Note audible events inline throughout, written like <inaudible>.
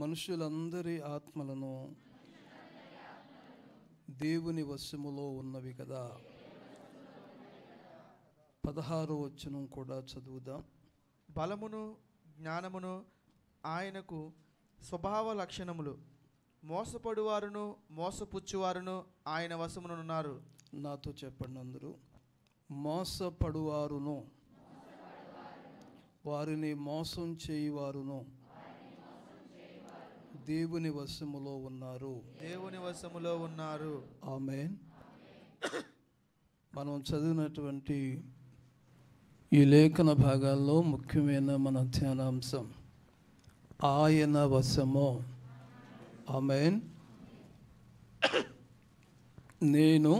మనుషులందరి ఆత్మలను దేవుని వశములో ఉన్నవి కదా పదహారో వచనం కూడా చదువుదాం బలమును జ్ఞానమును ఆయనకు స్వభావ లక్షణములు మోసపడువారును మోసపుచ్చువారును ఆయన వశమునున్నారు నాతో చెప్పండి అందరూ మోసపడువారును వారిని మోసం చేయువారును దేవుని వశములో ఉన్నారు దేవుని వశములో ఉన్నారు ఆమె మనం చదివినటువంటి ఈ లేఖన భాగాల్లో ముఖ్యమైన మన ధ్యానాంశం ఆయన వశము ఆమెన్ నేను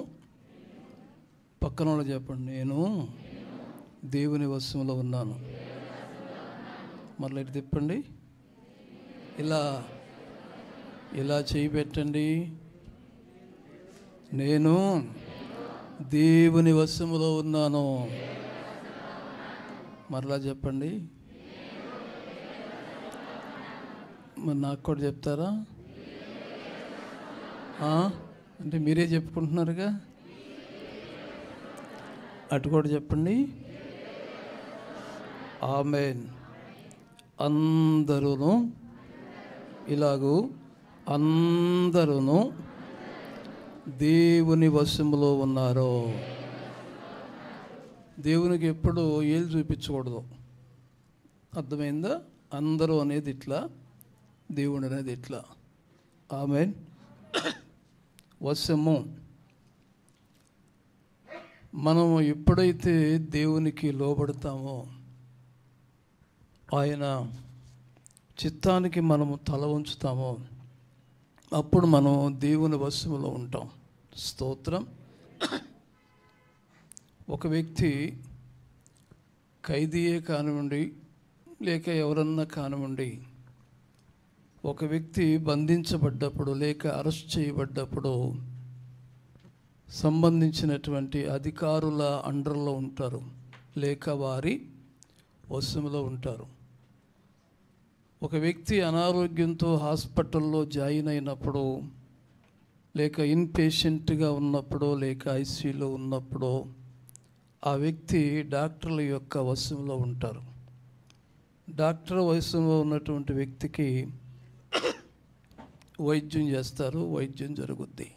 పక్కన వాళ్ళు చెప్పండి నేను దేవుని వశంలో ఉన్నాను మళ్ళీ తిప్పండి ఇలా ఇలా చేయి పెట్టండి నేను దేవుని వశములో ఉన్నాను మరలా చెప్పండి మరి నాకు కూడా చెప్తారా అంటే మీరే చెప్పుకుంటున్నారుగా అటు కూడా చెప్పండి ఆమెన్ అందరూను ఇలాగూ అందరూను దేవుని వశములో ఉన్నారు దేవునికి ఎప్పుడు ఏలు చూపించకూడదు అర్థమైందా అందరూ అనేది ఇట్లా దేవుడు అనేది ఎట్లా ఆమె వశము మనము ఎప్పుడైతే దేవునికి లోబడతామో ఆయన చిత్తానికి మనము తల ఉంచుతామో అప్పుడు మనం దేవుని వశములో ఉంటాం స్తోత్రం ఒక వ్యక్తి ఖైదీయే కానివ్వండి లేక ఎవరన్నా కానివ్వండి ఒక వ్యక్తి బంధించబడ్డప్పుడు లేక అరెస్ట్ చేయబడ్డప్పుడు సంబంధించినటువంటి అధికారుల అండర్లో ఉంటారు లేక వారి వశంలో ఉంటారు ఒక వ్యక్తి అనారోగ్యంతో హాస్పిటల్లో జాయిన్ అయినప్పుడు లేక ఇన్పేషెంట్గా ఉన్నప్పుడు లేక ఐసీయూలో ఉన్నప్పుడు ఆ వ్యక్తి డాక్టర్ల యొక్క వశంలో ఉంటారు డాక్టర్ వయసులో ఉన్నటువంటి వ్యక్తికి వైద్యం చేస్తారు వైద్యం జరుగుద్ది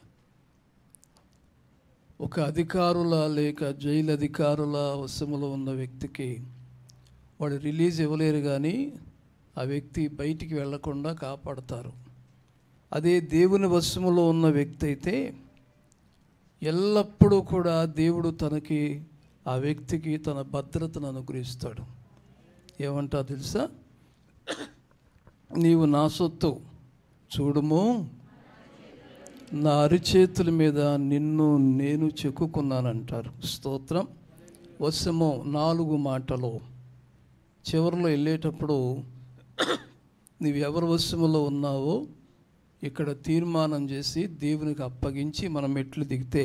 ఒక అధికారుల లేక జైలు అధికారుల వశములో ఉన్న వ్యక్తికి వాడు రిలీజ్ ఇవ్వలేరు కానీ ఆ వ్యక్తి బయటికి వెళ్లకుండా కాపాడతారు అదే దేవుని వశములో ఉన్న వ్యక్తి అయితే ఎల్లప్పుడూ కూడా దేవుడు తనకి ఆ వ్యక్తికి తన భద్రతను అనుగ్రహిస్తాడు ఏమంటా తెలుసా నీవు నా సొత్తు చూడుము నా అరిచేతుల మీద నిన్ను నేను చెక్కున్నానంటారు స్తోత్రం వశము నాలుగు మాటలు చివరిలో వెళ్ళేటప్పుడు నువ్వు ఎవరి వశములో ఉన్నావో ఇక్కడ తీర్మానం చేసి దేవునికి అప్పగించి మనం మెట్లు దిగితే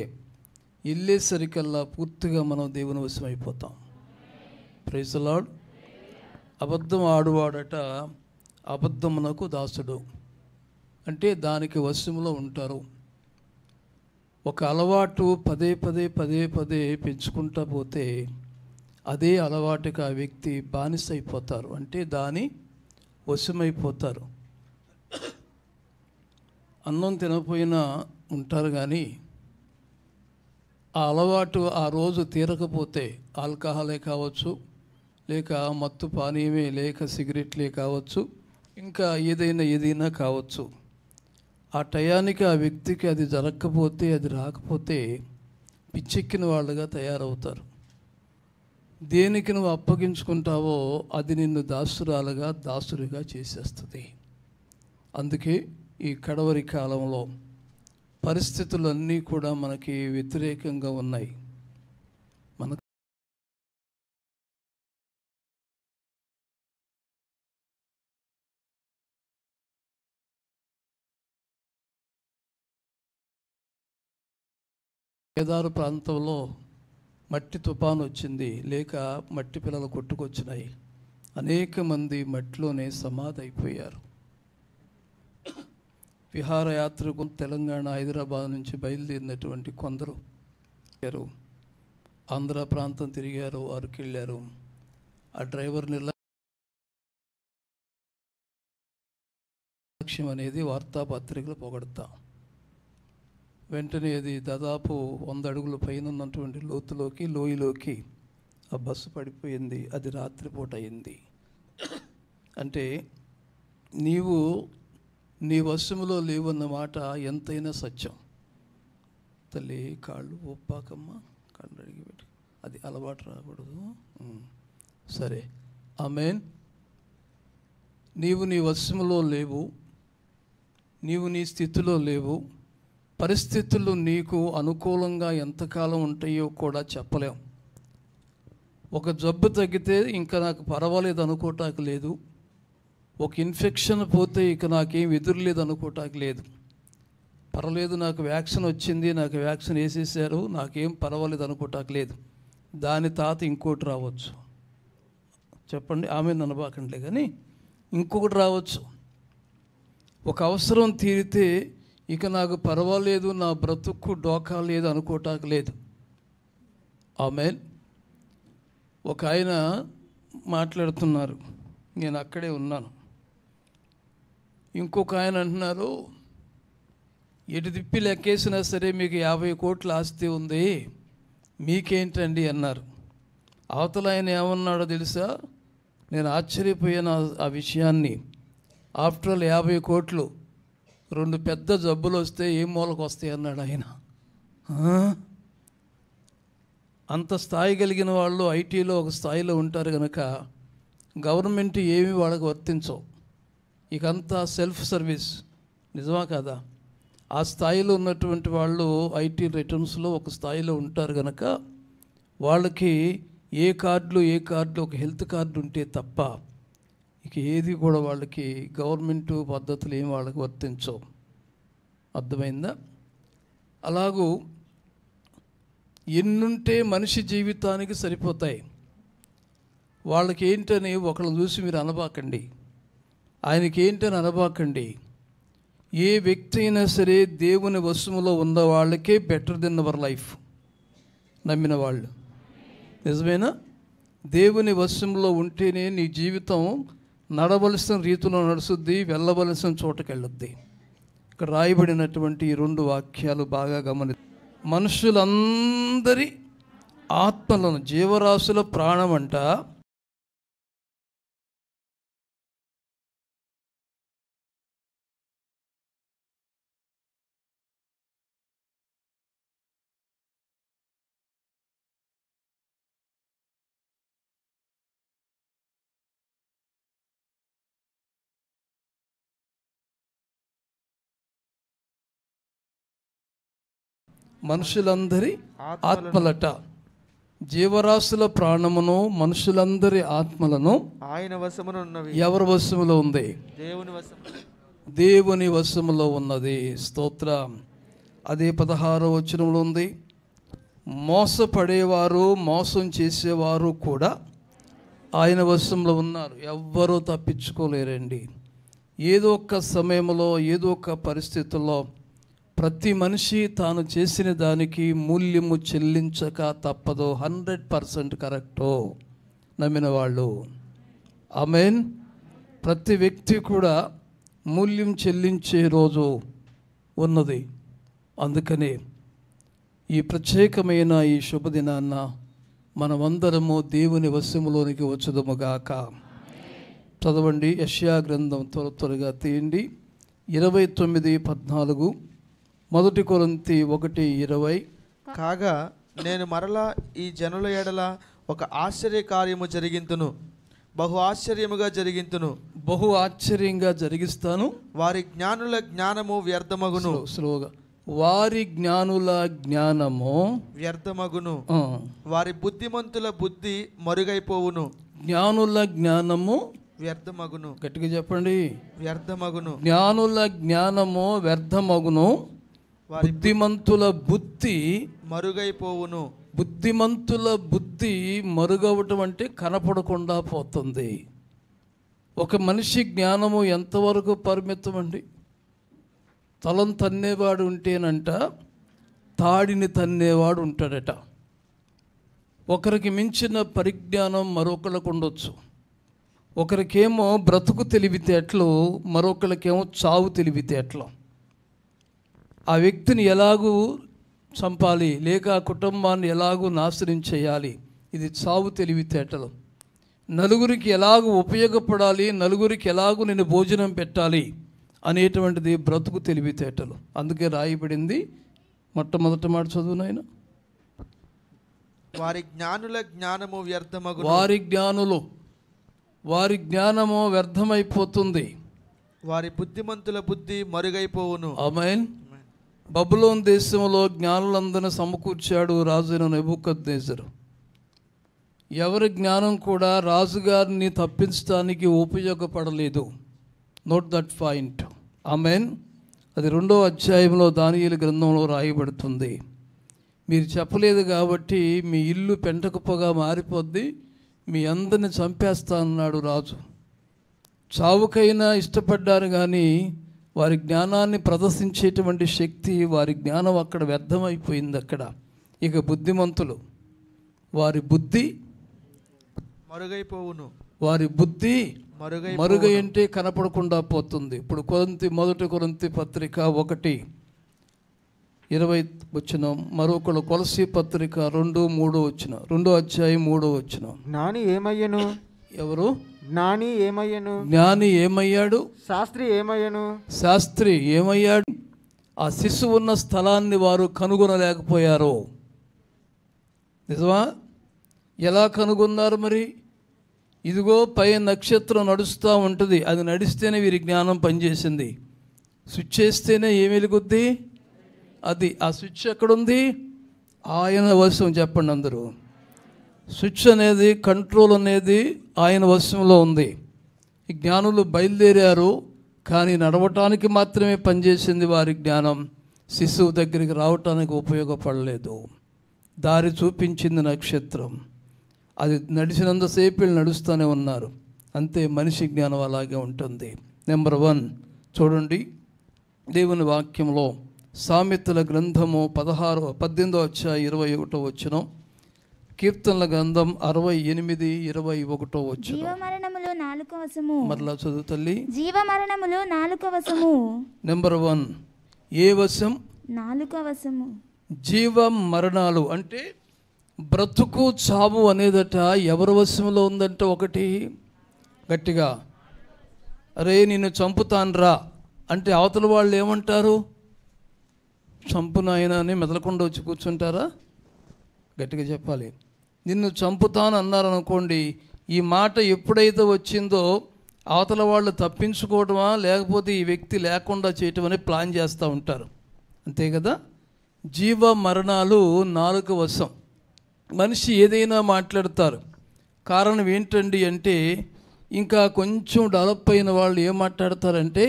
వెళ్ళేసరికల్లా పూర్తిగా మనం దేవుని వశం అయిపోతాం ప్రైజలాడ్ అబద్ధం ఆడువాడట అబద్ధమునకు దాసుడు అంటే దానికి వశంలో ఉంటారు ఒక అలవాటు పదే పదే పదే పదే పెంచుకుంటా పోతే అదే అలవాటుకి ఆ వ్యక్తి బానిస అయిపోతారు అంటే దాని వశమైపోతారు అన్నం తినకపోయినా ఉంటారు కానీ ఆ అలవాటు ఆ రోజు తీరకపోతే ఆల్కహాలే కావచ్చు లేక మత్తు పానీయమే లేక సిగరెట్లే కావచ్చు ఇంకా ఏదైనా ఏదైనా కావచ్చు ఆ టయానికి ఆ వ్యక్తికి అది జరగకపోతే అది రాకపోతే పిచ్చెక్కిన వాళ్ళుగా తయారవుతారు దేనికి నువ్వు అప్పగించుకుంటావో అది నిన్ను దాసురాలుగా దాసురిగా చేసేస్తుంది అందుకే ఈ కడవరి కాలంలో పరిస్థితులన్నీ కూడా మనకి వ్యతిరేకంగా ఉన్నాయి కేదారు ప్రాంతంలో మట్టి తుఫాను వచ్చింది లేక మట్టి పిల్లలు కొట్టుకొచ్చినాయి అనేక మంది మట్టిలోనే సమాధి అయిపోయారు విహారయాత్రకు తెలంగాణ హైదరాబాద్ నుంచి బయలుదేరినటువంటి కొందరు ఆంధ్ర ప్రాంతం తిరిగారు వెళ్ళారు ఆ డ్రైవర్ నిర్లక్ష్యం అనేది వార్తాపత్రికలు పొగడతాం వెంటనే అది దాదాపు వంద అడుగుల పైన ఉన్నటువంటి లోతులోకి లోయలోకి ఆ బస్సు పడిపోయింది అది రాత్రిపూట అయింది అంటే నీవు నీ వశములో లేవన్న మాట ఎంతైనా సత్యం తల్లి కాళ్ళు ఒప్పాకమ్మ కళ్ళు అడిగి పెట్టి అది అలవాటు రాకూడదు సరే ఆమెన్ నీవు నీ వశములో లేవు నీవు నీ స్థితిలో లేవు పరిస్థితులు నీకు అనుకూలంగా ఎంతకాలం ఉంటాయో కూడా చెప్పలేం ఒక జబ్బు తగ్గితే ఇంకా నాకు పర్వాలేదు అనుకోవటానికి లేదు ఒక ఇన్ఫెక్షన్ పోతే ఇక నాకేం ఎదురులేదు అనుకోవటానికి లేదు పర్వాలేదు నాకు వ్యాక్సిన్ వచ్చింది నాకు వ్యాక్సిన్ వేసేసారు నాకేం పర్వాలేదు అనుకోవటానికి లేదు దాని తాత ఇంకోటి రావచ్చు చెప్పండి ఆమె అనబాకండి కానీ ఇంకొకటి రావచ్చు ఒక అవసరం తీరితే ఇక నాకు పర్వాలేదు నా బ్రతుక్కు డోకా లేదు అనుకోటాకు లేదు ఆమె ఒక ఆయన మాట్లాడుతున్నారు నేను అక్కడే ఉన్నాను ఇంకొక ఆయన అంటున్నారు ఎటు తిప్పి లెక్కేసినా సరే మీకు యాభై కోట్ల ఆస్తి ఉంది మీకేంటండి అన్నారు అవతల ఆయన ఏమన్నాడో తెలుసా నేను ఆశ్చర్యపోయాను ఆ విషయాన్ని ఆఫ్టర్ ఆల్ యాభై కోట్లు రెండు పెద్ద జబ్బులు వస్తే ఏ మూలకు వస్తాయి అన్నాడు ఆయన అంత స్థాయి కలిగిన వాళ్ళు ఐటీలో ఒక స్థాయిలో ఉంటారు కనుక గవర్నమెంట్ ఏమి వాళ్ళకి వర్తించవు ఇక అంతా సెల్ఫ్ సర్వీస్ నిజమా కాదా ఆ స్థాయిలో ఉన్నటువంటి వాళ్ళు ఐటీ రిటర్న్స్లో ఒక స్థాయిలో ఉంటారు కనుక వాళ్ళకి ఏ కార్డులు ఏ కార్డులు ఒక హెల్త్ కార్డు ఉంటే తప్ప ఇక ఏది కూడా వాళ్ళకి గవర్నమెంటు పద్ధతులు ఏం వాళ్ళకి వర్తించవు అర్థమైందా అలాగూ ఎన్నుంటే మనిషి జీవితానికి సరిపోతాయి వాళ్ళకి ఏంటని ఒకళ్ళు చూసి మీరు అనబాకండి ఆయనకి ఏంటని అనబాకండి ఏ వ్యక్తి అయినా సరే దేవుని వశములో ఉన్న వాళ్ళకే బెటర్ దెన్ అవర్ లైఫ్ నమ్మిన వాళ్ళు నిజమేనా దేవుని వశంలో ఉంటేనే నీ జీవితం నడవలసిన రీతిలో నడుస్తుంది వెళ్ళవలసిన చోటకెళ్ళుద్ది ఇక్కడ రాయబడినటువంటి ఈ రెండు వాక్యాలు బాగా గమని మనుషులందరి ఆత్మలను జీవరాశుల ప్రాణం అంట మనుషులందరి ఆత్మలట జీవరాశుల ప్రాణమును మనుషులందరి ఆత్మలను ఆయన వశమునున్నవి ఎవరి వశములో ఉంది దేవుని దేవుని వశములో ఉన్నది స్తోత్ర అదే పదహారు వచనంలో ఉంది మోసపడేవారు మోసం చేసేవారు కూడా ఆయన వశంలో ఉన్నారు ఎవ్వరూ తప్పించుకోలేరండి ఏదో ఒక సమయంలో ఏదో ఒక పరిస్థితుల్లో ప్రతి మనిషి తాను చేసిన దానికి మూల్యము చెల్లించక తప్పదు హండ్రెడ్ పర్సెంట్ కరెక్టో నమ్మిన వాళ్ళు మీన్ ప్రతి వ్యక్తి కూడా మూల్యం చెల్లించే రోజు ఉన్నది అందుకని ఈ ప్రత్యేకమైన ఈ శుభదినాన్న మనమందరము దేవుని వశములోనికి వచ్చుదముగాక చదవండి యష్యా గ్రంథం త్వర త్వరగా తీయండి ఇరవై తొమ్మిది పద్నాలుగు మొదటి కొరంతి ఒకటి ఇరవై కాగా నేను మరలా ఈ జనుల ఎడల ఒక ఆశ్చర్య కార్యము జరిగింతును బహు ఆశ్చర్యముగా జరిగింతును బహు ఆశ్చర్యంగా జరిగిస్తాను వారి జ్ఞానుల జ్ఞానము వ్యర్థమగును స్లోగా వారి జ్ఞానుల జ్ఞానము వ్యర్థమగును వారి బుద్ధిమంతుల బుద్ధి మరుగైపోవును జ్ఞానుల జ్ఞానము వ్యర్థమగును గట్టిగా చెప్పండి వ్యర్థమగును జ్ఞానుల జ్ఞానము వ్యర్థమగును బుద్ధిమంతుల బుద్ధి మరుగైపోవును బుద్ధిమంతుల బుద్ధి మరుగవటం అంటే కనపడకుండా పోతుంది ఒక మనిషి జ్ఞానము ఎంతవరకు పరిమితం అండి తలం తన్నేవాడు ఉంటేనంట తాడిని తన్నేవాడు ఉంటాడట ఒకరికి మించిన పరిజ్ఞానం మరొకళ్ళకు ఉండొచ్చు ఒకరికేమో బ్రతుకు తెలివితేటలు మరొకరికేమో చావు అట్లా ఆ వ్యక్తిని ఎలాగూ చంపాలి లేక కుటుంబాన్ని ఎలాగూ నాశనం చేయాలి ఇది చావు తెలివితేటలు నలుగురికి ఎలాగూ ఉపయోగపడాలి నలుగురికి ఎలాగూ నేను భోజనం పెట్టాలి అనేటువంటిది బ్రతుకు తెలివితేటలు అందుకే రాయబడింది మొట్టమొదట మాట చదువు నాయన వారి జ్ఞానుల జ్ఞానము వ్యర్థమగు వారి జ్ఞానులు వారి జ్ఞానము వ్యర్థమైపోతుంది వారి బుద్ధిమంతుల బుద్ధి మరుగైపోవును అమైన్ బబులోన్ దేశంలో జ్ఞానులందరినీ సమకూర్చాడు రాజైన నెబుకద్దేశరు ఎవరి జ్ఞానం కూడా రాజుగారిని తప్పించడానికి ఉపయోగపడలేదు నోట్ దట్ పాయింట్ ఆమెన్ అది రెండో అధ్యాయంలో దానియుల గ్రంథంలో రాయబడుతుంది మీరు చెప్పలేదు కాబట్టి మీ ఇల్లు పెంటకుప్పగా మారిపోద్ది మీ అందరిని చంపేస్తా అన్నాడు రాజు చావుకైనా ఇష్టపడ్డారు కానీ వారి జ్ఞానాన్ని ప్రదర్శించేటువంటి శక్తి వారి జ్ఞానం అక్కడ వ్యర్థమైపోయింది అక్కడ ఇక బుద్ధిమంతులు వారి బుద్ధి మరుగైపోవును వారి బుద్ధి మరుగై అంటే కనపడకుండా పోతుంది ఇప్పుడు కొరంతి మొదటి కొరంతి పత్రిక ఒకటి ఇరవై వచ్చిన మరొకళ్ళు కొలసి పత్రిక రెండు మూడో వచ్చిన రెండో అధ్యాయం మూడో వచ్చిన నాని ఏమయ్యను ఎవరు జ్ఞాని ఏమయ్యను జ్ఞాని ఏమయ్యాడు శాస్త్రి ఏమయ్యను శాస్త్రి ఏమయ్యాడు ఆ శిశువు ఉన్న స్థలాన్ని వారు కనుగొనలేకపోయారు నిజమా ఎలా కనుగొన్నారు మరి ఇదిగో పై నక్షత్రం నడుస్తూ ఉంటుంది అది నడిస్తేనే వీరి జ్ఞానం పనిచేసింది స్విచ్ చేస్తేనే ఏమి వెలుగుద్ది అది ఆ స్విచ్ ఎక్కడుంది ఆయన వశం చెప్పండి అందరూ స్విచ్ అనేది కంట్రోల్ అనేది ఆయన వశంలో ఉంది జ్ఞానులు బయలుదేరారు కానీ నడవటానికి మాత్రమే పనిచేసింది వారి జ్ఞానం శిశువు దగ్గరికి రావటానికి ఉపయోగపడలేదు దారి చూపించింది నక్షత్రం అది నడిచినంతసేపు వీళ్ళు నడుస్తూనే ఉన్నారు అంతే మనిషి జ్ఞానం అలాగే ఉంటుంది నెంబర్ వన్ చూడండి దేవుని వాక్యంలో సామెతల గ్రంథము పదహారో పద్దెనిమిదో వచ్చా ఇరవై ఒకటో వచ్చినాం కీర్తనల గ్రంథం అరవై ఎనిమిది ఇరవై ఒకటో వచ్చు జీవమరణములు నాలుగు వశము మరలా చదువు తల్లి నాలుగు వశము నెంబర్ వన్ ఏ వశం నాలుగు వశము జీవ మరణాలు అంటే బ్రతుకు చావు అనేదట ఎవరి వశంలో ఉందంటే ఒకటి గట్టిగా అరే నిన్ను చంపుతాన్రా అంటే అవతల వాళ్ళు ఏమంటారు చంపునాయన అని మెదలకుండా వచ్చి కూర్చుంటారా గట్టిగా చెప్పాలి నిన్ను చంపుతాను అన్నారనుకోండి ఈ మాట ఎప్పుడైతే వచ్చిందో అవతల వాళ్ళు తప్పించుకోవటమా లేకపోతే ఈ వ్యక్తి లేకుండా చేయటం అనే ప్లాన్ చేస్తూ ఉంటారు అంతే కదా జీవ మరణాలు నాలుక వశం మనిషి ఏదైనా మాట్లాడతారు కారణం ఏంటండి అంటే ఇంకా కొంచెం డెవలప్ అయిన వాళ్ళు ఏం మాట్లాడతారంటే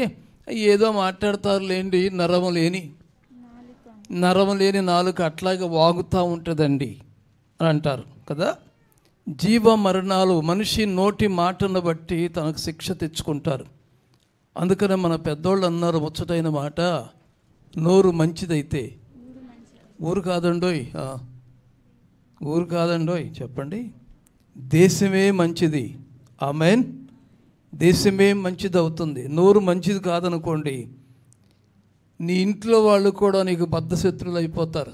ఏదో మాట్లాడతారు లేండి నరం లేని నరం లేని నాలుక అట్లాగే వాగుతూ ఉంటుందండి అని అంటారు కదా జీవ మరణాలు మనిషి నోటి మాటను బట్టి తనకు శిక్ష తెచ్చుకుంటారు అందుకనే మన పెద్దోళ్ళు అన్నారు ముచ్చటైన మాట నోరు మంచిదైతే ఊరు కాదండోయ్ ఊరు కాదండోయ్ చెప్పండి దేశమే మంచిది ఆ మెయిన్ దేశమే మంచిది అవుతుంది నోరు మంచిది కాదనుకోండి నీ ఇంట్లో వాళ్ళు కూడా నీకు బద్ధశత్రులు అయిపోతారు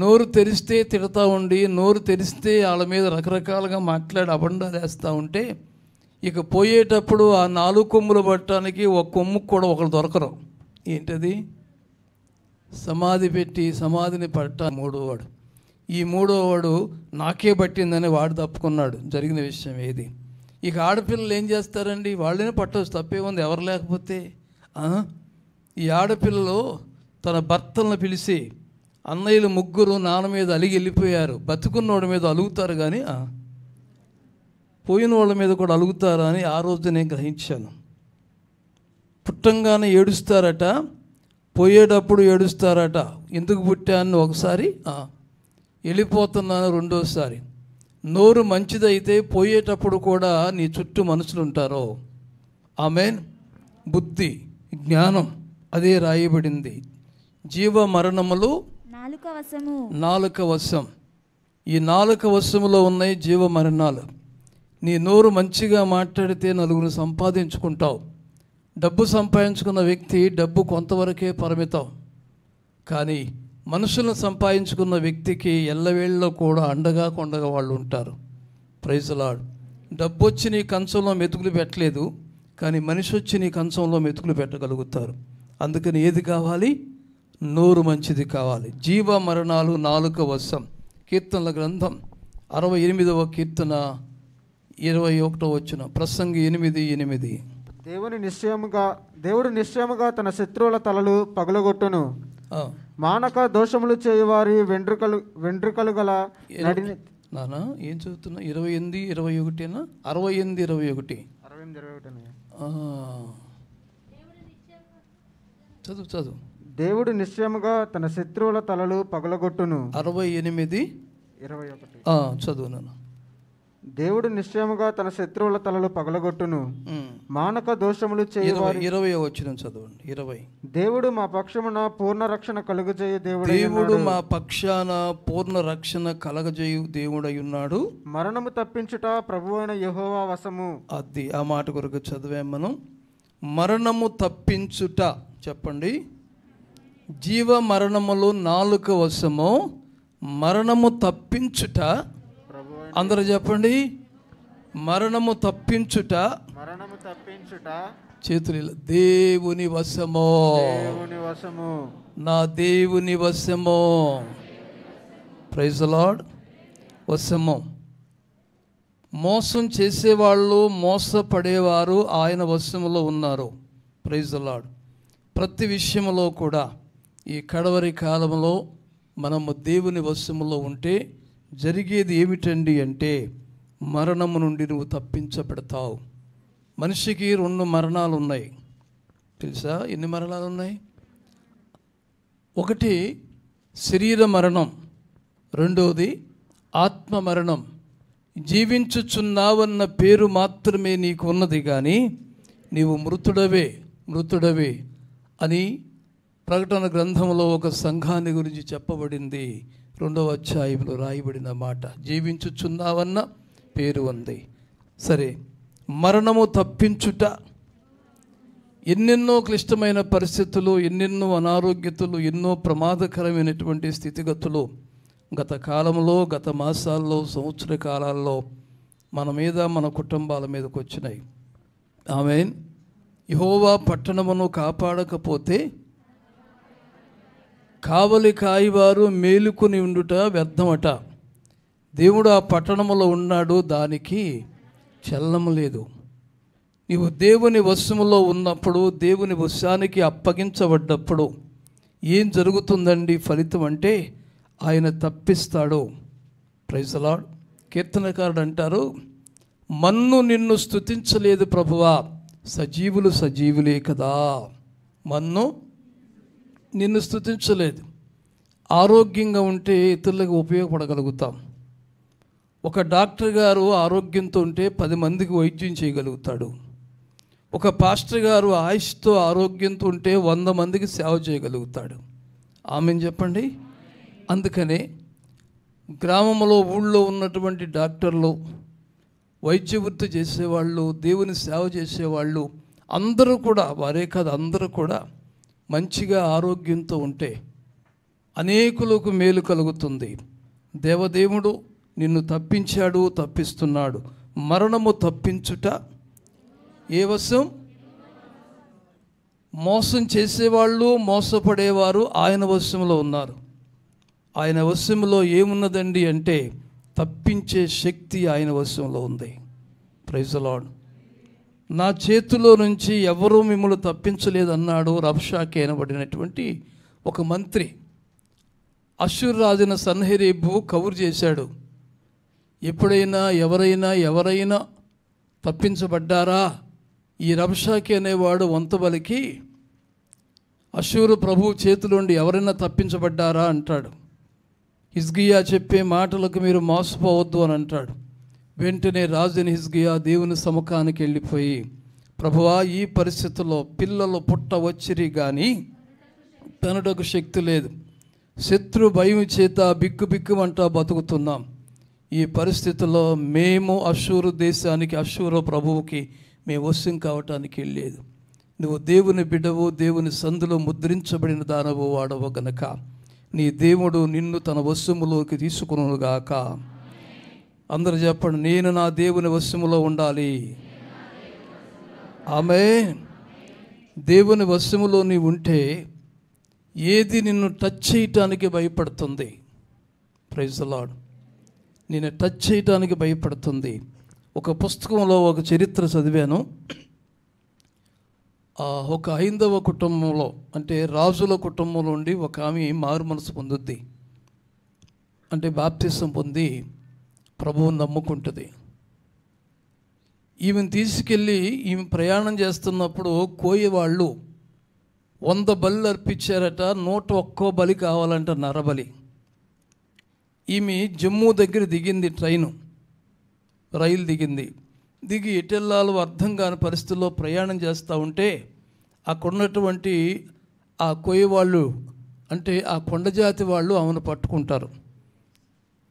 నోరు తెరిస్తే తిడతా ఉండి నోరు తెరిస్తే వాళ్ళ మీద రకరకాలుగా మాట్లాడి అబండాలు వేస్తూ ఉంటే ఇక పోయేటప్పుడు ఆ నాలుగు కొమ్ములు పట్టడానికి ఒక కొమ్ముకు కూడా ఒకరు దొరకరు ఏంటది సమాధి పెట్టి సమాధిని పట్ట మూడోవాడు ఈ మూడోవాడు నాకే పట్టిందని వాడు తప్పుకున్నాడు జరిగిన విషయం ఏది ఇక ఆడపిల్లలు ఏం చేస్తారండి వాళ్ళనే పట్టవచ్చు తప్పే ఉంది ఎవరు లేకపోతే ఈ ఆడపిల్లలు తన భర్తలను పిలిచి అన్నయ్యలు ముగ్గురు నాన్న మీద అలిగి వెళ్ళిపోయారు బతుకున్నోడి మీద అలుగుతారు కానీ పోయిన వాళ్ళ మీద కూడా అలుగుతారు అని ఆ రోజు నేను గ్రహించాను పుట్టంగానే ఏడుస్తారట పోయేటప్పుడు ఏడుస్తారట ఎందుకు పుట్టాను ఒకసారి వెళ్ళిపోతున్నాను రెండోసారి నోరు మంచిదైతే పోయేటప్పుడు కూడా నీ చుట్టూ మనుషులు ఉంటారో ఆమెన్ బుద్ధి జ్ఞానం అదే రాయబడింది జీవ మరణములు నాలుక వశము నాలుక వశం ఈ నాలుక వశములో ఉన్నాయి జీవ మరణాలు నీ నోరు మంచిగా మాట్లాడితే నలుగురు సంపాదించుకుంటావు డబ్బు సంపాదించుకున్న వ్యక్తి డబ్బు కొంతవరకే పరిమితం కానీ మనుషులను సంపాదించుకున్న వ్యక్తికి ఎల్లవేళ్ళలో కూడా అండగా కొండగా వాళ్ళు ఉంటారు ప్రైజులాడు డబ్బు వచ్చి నీ కంచంలో మెతుకులు పెట్టలేదు కానీ మనిషి వచ్చి నీ కంచంలో మెతుకులు పెట్టగలుగుతారు అందుకని ఏది కావాలి నోరు మంచిది కావాలి జీవ మరణాలు నాలుక వశం కీర్తనల గ్రంథం అరవై ఎనిమిదవ కీర్తన ఇరవై ఒకటో వచ్చిన ప్రసంగి ఎనిమిది ఎనిమిది దేవుని నిశ్చయముగా దేవుడు నిశ్చయముగా తన శత్రువుల తలలు పగలగొట్టును మానక దోషములు చేయవారి వెండ్రుకలు వెండ్రుకలు గల నడిని నానా ఏం చదువుతున్నా ఇరవై ఎనిమిది ఇరవై ఒకటినా అరవై ఎనిమిది ఇరవై ఒకటి అరవై ఎనిమిది ఇరవై ఒకటి చదువు చదువు దేవుడు నిశ్చయముగా తన శత్రువుల తలలు పగలగొట్టును అరవై ఎనిమిది ఇరవై ఒకటి చదువును దేవుడు నిశ్చయముగా తన శత్రువుల తలలు పగలగొట్టును మానక దోషములు చేయవారు ఇరవై వచ్చిన చదవండి ఇరవై దేవుడు మా పక్షమున పూర్ణ రక్షణ కలుగజేయ దేవుడు దేవుడు మా పక్షాన పూర్ణ రక్షణ కలగజేయు దేవుడై ఉన్నాడు మరణము తప్పించుట ప్రభువైన యహోవా వశము అది ఆ మాట కొరకు చదివాం మనం మరణము తప్పించుట చెప్పండి జీవ మరణములు నాలుక వశము మరణము తప్పించుట అందరూ చెప్పండి మరణము తప్పించుట మరణము తప్పించుట చేతులు దేవుని వశము దేవుని వశము నా దేవుని వశము ప్రైజ్ లాడ్ వశము మోసం చేసేవాళ్ళు మోసపడేవారు ఆయన వశములో ఉన్నారు ప్రైజ్ లాడ్ ప్రతి విషయంలో కూడా ఈ కడవరి కాలంలో మనము దేవుని వశములో ఉంటే జరిగేది ఏమిటండి అంటే మరణము నుండి నువ్వు తప్పించబడతావు మనిషికి రెండు మరణాలు ఉన్నాయి తెలుసా ఎన్ని మరణాలు ఉన్నాయి ఒకటి శరీర మరణం రెండవది ఆత్మ మరణం జీవించుచున్నావన్న పేరు మాత్రమే నీకు ఉన్నది కానీ నీవు మృతుడవే మృతుడవే అని ప్రకటన గ్రంథంలో ఒక సంఘాన్ని గురించి చెప్పబడింది రెండవ అధ్యాయంలో రాయబడిన మాట జీవించుచున్నావన్న పేరు ఉంది సరే మరణము తప్పించుట ఎన్నెన్నో క్లిష్టమైన పరిస్థితులు ఎన్నెన్నో అనారోగ్యతలు ఎన్నో ప్రమాదకరమైనటువంటి స్థితిగతులు గత కాలంలో గత మాసాల్లో సంవత్సర కాలాల్లో మన మీద మన కుటుంబాల మీదకు వచ్చినాయి ఆమె యహోవా పట్టణమును కాపాడకపోతే కావలి కాయవారు మేలుకుని ఉండుట వ్యర్థమట దేవుడు ఆ పట్టణములో ఉన్నాడు దానికి చల్లము లేదు నీవు దేవుని వశములో ఉన్నప్పుడు దేవుని వశానికి అప్పగించబడ్డప్పుడు ఏం జరుగుతుందండి ఫలితం అంటే ఆయన తప్పిస్తాడు ప్రైజలాడ్ కీర్తనకారుడు అంటారు మన్ను నిన్ను స్థుతించలేదు ప్రభువా సజీవులు సజీవులే కదా మన్ను నిన్ను స్థుతించలేదు ఆరోగ్యంగా ఉంటే ఇతరులకు ఉపయోగపడగలుగుతాం ఒక డాక్టర్ గారు ఆరోగ్యంతో ఉంటే పది మందికి వైద్యం చేయగలుగుతాడు ఒక పాస్టర్ గారు ఆయుష్తో ఆరోగ్యంతో ఉంటే వంద మందికి సేవ చేయగలుగుతాడు ఆమె చెప్పండి అందుకనే గ్రామంలో ఊళ్ళో ఉన్నటువంటి డాక్టర్లు వైద్య వృత్తి చేసేవాళ్ళు దేవుని సేవ చేసేవాళ్ళు అందరూ కూడా వారే కాదు అందరూ కూడా మంచిగా ఆరోగ్యంతో ఉంటే అనేకులకు మేలు కలుగుతుంది దేవదేవుడు నిన్ను తప్పించాడు తప్పిస్తున్నాడు మరణము తప్పించుట ఏ వశం మోసం చేసేవాళ్ళు మోసపడేవారు ఆయన వశంలో ఉన్నారు ఆయన వశంలో ఏమున్నదండి అంటే తప్పించే శక్తి ఆయన వశంలో ఉంది ప్రైజ్ లాడ్ నా చేతిలో నుంచి ఎవరూ మిమ్మల్ని తప్పించలేదన్నాడు రబ్షాకి అయినబడినటువంటి ఒక మంత్రి అషుర్ రాజున సన్హెరీబు కబురు చేశాడు ఎప్పుడైనా ఎవరైనా ఎవరైనా తప్పించబడ్డారా ఈ రబ్షాకి అనేవాడు వంతబలికి అశూరు ప్రభు చేతిలోండి ఎవరైనా తప్పించబడ్డారా అంటాడు హిజ్గియా చెప్పే మాటలకు మీరు మోసపోవద్దు అని అంటాడు వెంటనే రాజుని హిజ్గియా దేవుని సముఖానికి వెళ్ళిపోయి ప్రభువా ఈ పరిస్థితుల్లో పిల్లలు పుట్ట వచ్చిరి కానీ తనటకు శక్తి లేదు శత్రు భయం చేత బిక్కు బిక్కుమంటా బతుకుతున్నాం ఈ పరిస్థితుల్లో మేము అశూరు దేశానికి అశూర ప్రభువుకి మేము వశ్యం కావటానికి వెళ్ళేది నువ్వు దేవుని బిడవు దేవుని సందులో ముద్రించబడిన దానవు వాడవు గనక నీ దేవుడు నిన్ను తన వశములోకి తీసుకునుగాక అందరు చెప్పండి నేను నా దేవుని వశ్యములో ఉండాలి ఆమె దేవుని వశ్యములో నీ ఉంటే ఏది నిన్ను టచ్ చేయటానికి భయపడుతుంది ప్రైజ్ లాడ్ నేను టచ్ చేయటానికి భయపడుతుంది ఒక పుస్తకంలో ఒక చరిత్ర చదివాను ఒక ఐందవ కుటుంబంలో అంటే రాజుల కుటుంబంలో ఉండి ఒక ఆమె మారు మనసు పొందుద్ది అంటే బాప్తిసం పొంది ప్రభువు నమ్ముకుంటుంది ఈమె తీసుకెళ్ళి ఈమె ప్రయాణం చేస్తున్నప్పుడు కోయి వాళ్ళు వంద బలు అర్పించారట నూట ఒక్కో బలి కావాలంట నరబలి ఈమె జమ్మూ దగ్గర దిగింది ట్రైను రైలు దిగింది దిగి ఎటెల్లాలు అర్థం కాని పరిస్థితుల్లో ప్రయాణం చేస్తూ ఉంటే అక్కడున్నటువంటి ఆ కోయవాళ్ళు అంటే ఆ కొండజాతి వాళ్ళు ఆమెను పట్టుకుంటారు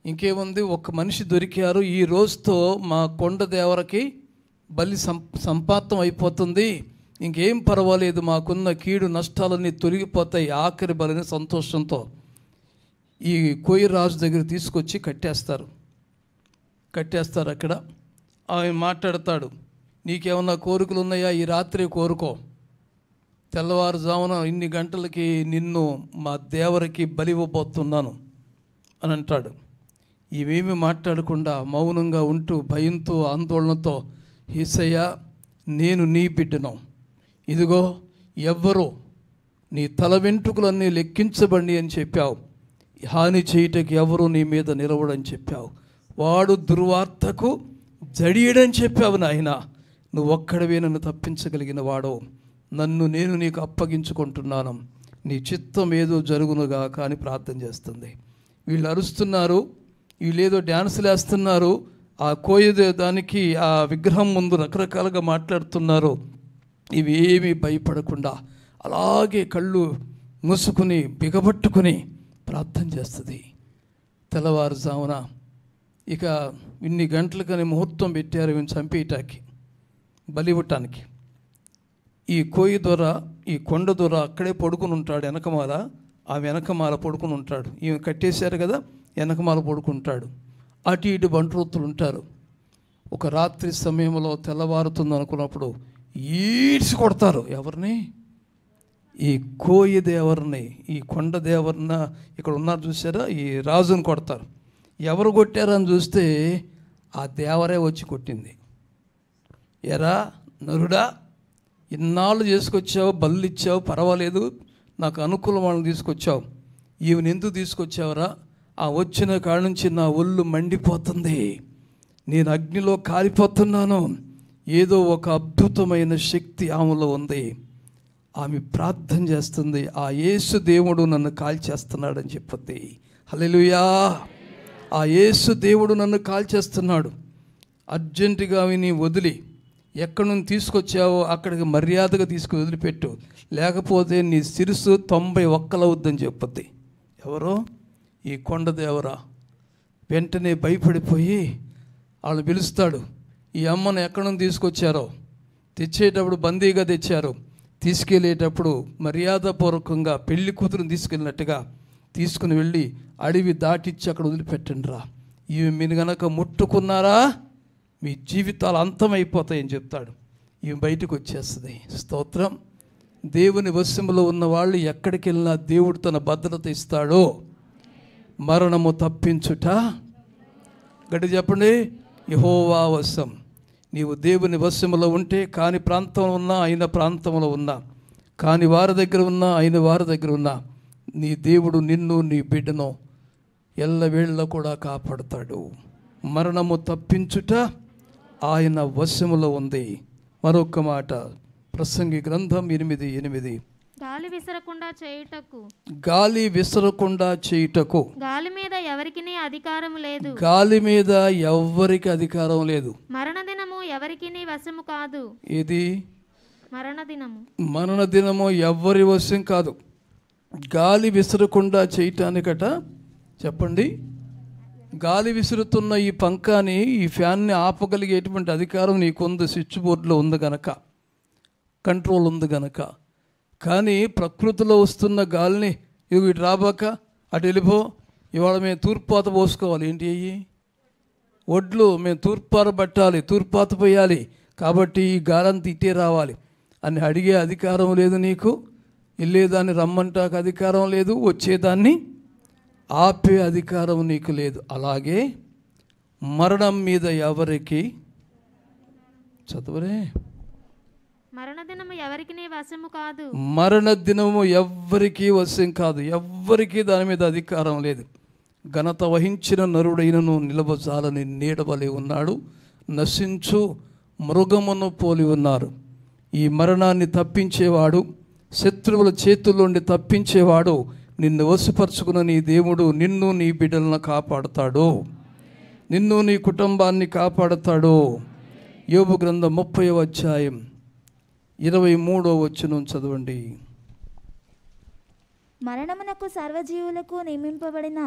ఇంకేముంది ఒక మనిషి దొరికారు ఈ రోజుతో మా కొండ దేవరకి బలి సం సంపాతం అయిపోతుంది ఇంకేం పర్వాలేదు మాకున్న కీడు నష్టాలన్నీ తొలగిపోతాయి ఆఖరి బలిని సంతోషంతో ఈ కోయి రాజు దగ్గర తీసుకొచ్చి కట్టేస్తారు కట్టేస్తారు అక్కడ ఆమె మాట్లాడతాడు నీకేమన్నా కోరికలు ఉన్నాయా ఈ రాత్రి కోరుకో తెల్లవారుజామున ఇన్ని గంటలకి నిన్ను మా దేవరికి బలివ్వబోతున్నాను అని అంటాడు ఇవేమి మాట్లాడకుండా మౌనంగా ఉంటూ భయంతో ఆందోళనతో హిసయ్య నేను నీ బిడ్డను ఇదిగో ఎవ్వరూ నీ తల వెంట్రుకలన్నీ లెక్కించబండి అని చెప్పావు హాని చేయటకి ఎవరు నీ మీద నిలవడని చెప్పావు వాడు దుర్వార్తకు జడియడని చెప్పావు నాయన నువ్వు ఒక్కడవే నన్ను తప్పించగలిగిన వాడో నన్ను నేను నీకు అప్పగించుకుంటున్నాను నీ చిత్తం ఏదో జరుగునుగా కానీ ప్రార్థన చేస్తుంది వీళ్ళు అరుస్తున్నారు వీళ్ళేదో డ్యాన్సులు వేస్తున్నారు ఆ కోయదే దానికి ఆ విగ్రహం ముందు రకరకాలుగా మాట్లాడుతున్నారు ఇవేమీ భయపడకుండా అలాగే కళ్ళు మూసుకుని బిగబట్టుకుని ప్రార్థన చేస్తుంది తెల్లవారుజామున ఇక ఇన్ని గంటలకని ముహూర్తం పెట్టారు ఈమె చంపేయటానికి బలివటానికి ఈ కోయి దొర ఈ కొండ దొర అక్కడే పడుకుని ఉంటాడు వెనకమాల ఆ వెనకమాల పడుకుని ఉంటాడు ఈమె కట్టేశారు కదా వెనకమాల పడుకుంటాడు అటు ఇటు బంట్రోత్తులు ఉంటారు ఒక రాత్రి సమయంలో తెల్లవారుతుంది అనుకున్నప్పుడు ఈడ్చి కొడతారు ఎవరిని ఈ కోయి దేవరిని ఈ కొండ దేవరిన ఇక్కడ ఉన్నారు చూసారా ఈ రాజుని కొడతారు ఎవరు కొట్టారని చూస్తే ఆ దేవరే వచ్చి కొట్టింది ఎరా నరుడా ఇన్నాళ్ళు చేసుకొచ్చావు బల్లిచ్చావు పర్వాలేదు నాకు అనుకూలం వాళ్ళని తీసుకొచ్చావు ఈవెన్ ఎందుకు తీసుకొచ్చావరా ఆ వచ్చిన కాడ నుంచి నా ఒళ్ళు మండిపోతుంది నేను అగ్నిలో కాలిపోతున్నాను ఏదో ఒక అద్భుతమైన శక్తి ఆమెలో ఉంది ఆమె ప్రార్థన చేస్తుంది ఆ యేసు దేవుడు నన్ను కాల్చేస్తున్నాడని చెప్పింది హలెలుయా ఆ యేసు దేవుడు నన్ను కాల్చేస్తున్నాడు అర్జెంటుగా ఆమెని వదిలి ఎక్కడి నుంచి తీసుకొచ్చావో అక్కడికి మర్యాదగా తీసుకు వదిలిపెట్టు లేకపోతే నీ సిరుసు తొంభై ఒక్కలవుద్దని చెప్పుద్ది ఎవరో ఈ కొండదేవరా వెంటనే భయపడిపోయి వాళ్ళు పిలుస్తాడు ఈ అమ్మను ఎక్కడి నుంచి తీసుకొచ్చారో తెచ్చేటప్పుడు బందీగా తెచ్చారు తీసుకెళ్ళేటప్పుడు మర్యాదపూర్వకంగా పెళ్లి కూతురుని తీసుకెళ్ళినట్టుగా తీసుకుని వెళ్ళి అడవి దాటిచ్చి అక్కడ వదిలిపెట్టండి రా ఇవి మీరు గనక ముట్టుకున్నారా మీ జీవితాలు అంతమైపోతాయని చెప్తాడు ఇవి బయటకు వచ్చేస్తుంది స్తోత్రం దేవుని వశంలో ఉన్న వాళ్ళు ఎక్కడికి వెళ్ళినా దేవుడు తన భద్రత ఇస్తాడో మరణము తప్పించుట గట్టి చెప్పండి యహోవా వశం నీవు దేవుని వశములో ఉంటే కాని ప్రాంతంలో ఉన్నా ఆయన ప్రాంతంలో ఉన్నా కాని వారి దగ్గర ఉన్నా ఆయన వారి దగ్గర ఉన్నా నీ దేవుడు నిన్ను నీ బిడ్డను వేళ్ళ కూడా కాపాడుతాడు మరణము తప్పించుట ఆయన వశములో ఉంది మరొక మాట ప్రసంగి గ్రంథం ఎనిమిది ఎనిమిది గాలి విసరకుండా చేయుటకు గాలి విసరకుండా చేయుటకు గాలి మీద ఎవరికి అధికారం లేదు గాలి మీద ఎవరికి అధికారం లేదు మరణదినము ఎవరికి వశము కాదు ఇది మరణ దినము ఎవరి వశం కాదు గాలి విసరకుండా చేయటానికట చెప్పండి గాలి విసురుతున్న ఈ పంకాని ఈ ఫ్యాన్ని ఆపగలిగేటువంటి అధికారం నీకుంది స్విచ్ బోర్డులో ఉంది గనక కంట్రోల్ ఉంది గనక కానీ ప్రకృతిలో వస్తున్న గాలిని ఇవి ఇటు రాబాక అటు వెళ్ళిపో ఇవాళ మేము తూర్పాత పోసుకోవాలి ఏంటి అయ్యి ఒడ్లు మేము తూర్పార పట్టాలి తూర్పాత పోయాలి కాబట్టి ఈ గాలంతా తిట్టే రావాలి అని అడిగే అధికారం లేదు నీకు వెళ్ళేదాన్ని రమ్మంటాక అధికారం లేదు వచ్చేదాన్ని ఆపే అధికారం నీకు లేదు అలాగే మరణం మీద ఎవరికి చదువురే మరణదినము ఎవరికి వశము కాదు మరణదినము ఎవ్వరికీ వశం కాదు ఎవ్వరికీ దాని మీద అధికారం లేదు ఘనత వహించిన నరుడైనను నిలబజాలని నీడబలి ఉన్నాడు నశించు మృగమును పోలి ఉన్నారు ఈ మరణాన్ని తప్పించేవాడు శత్రువుల చేతుల్లోండి తప్పించేవాడు నిన్ను వశపరుచుకున్న నీ దేవుడు నిన్ను నీ బిడ్డలను కాపాడుతాడు నిన్ను నీ కుటుంబాన్ని కాపాడుతాడు యోగు గ్రంథం ముప్పై అధ్యాయం ఇరవై మూడో వచ్చును చదవండి మరణమునకు సర్వజీవులకు నియమింపబడిన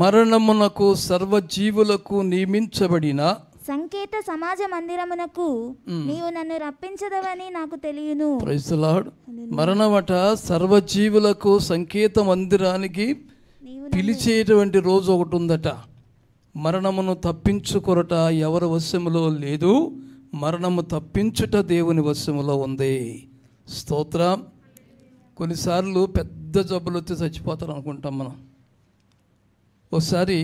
మరణమునకు సర్వజీవులకు నియమించబడిన సంకేత సమాజ మందిరమునకు నీవు నన్ను రప్పించదవని నాకు తెలియను మరణమట సర్వజీవులకు సంకేత మందిరానికి పిలిచేటువంటి రోజు ఒకటి ఉందట మరణమును తప్పించుకొరట ఎవరి వశములో లేదు మరణము తప్పించుట దేవుని వశములో ఉంది స్తోత్రం కొన్నిసార్లు పెద్ద జబ్బులు వచ్చి చచ్చిపోతారు అనుకుంటాం మనం ఒకసారి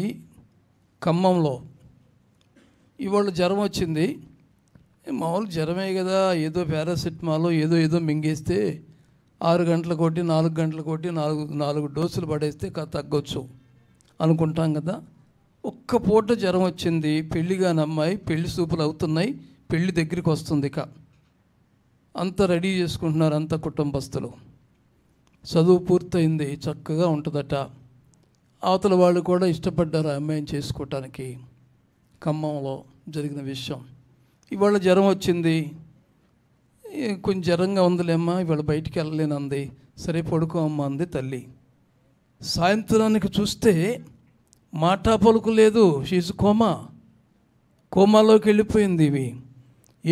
ఖమ్మంలో ఇవాళ జ్వరం వచ్చింది మామూలు జ్వరమే కదా ఏదో పారాసిటమాల్ ఏదో ఏదో మింగేస్తే ఆరు గంటల కొట్టి నాలుగు గంటల కొట్టి నాలుగు నాలుగు డోసులు పడేస్తే తగ్గొచ్చు అనుకుంటాం కదా ఒక్క పూట జ్వరం వచ్చింది పెళ్లిగా నమ్మాయి పెళ్లి సూపులు అవుతున్నాయి పెళ్లి దగ్గరికి వస్తుంది ఇక అంత రెడీ చేసుకుంటున్నారు అంత కుటుంబస్తులు చదువు పూర్తయింది చక్కగా ఉంటుందట అవతల వాళ్ళు కూడా ఇష్టపడ్డారు అమ్మాయిని చేసుకోవటానికి ఖమ్మంలో జరిగిన విషయం ఇవాళ జ్వరం వచ్చింది కొంచెం జ్వరంగా ఉందిలేమ్మా ఇవాళ బయటికి వెళ్ళలేనంది సరే పడుకో అమ్మ అంది తల్లి సాయంత్రానికి చూస్తే మాటా పలుకు లేదు షీజు కోమా కోమాలోకి వెళ్ళిపోయింది ఇవి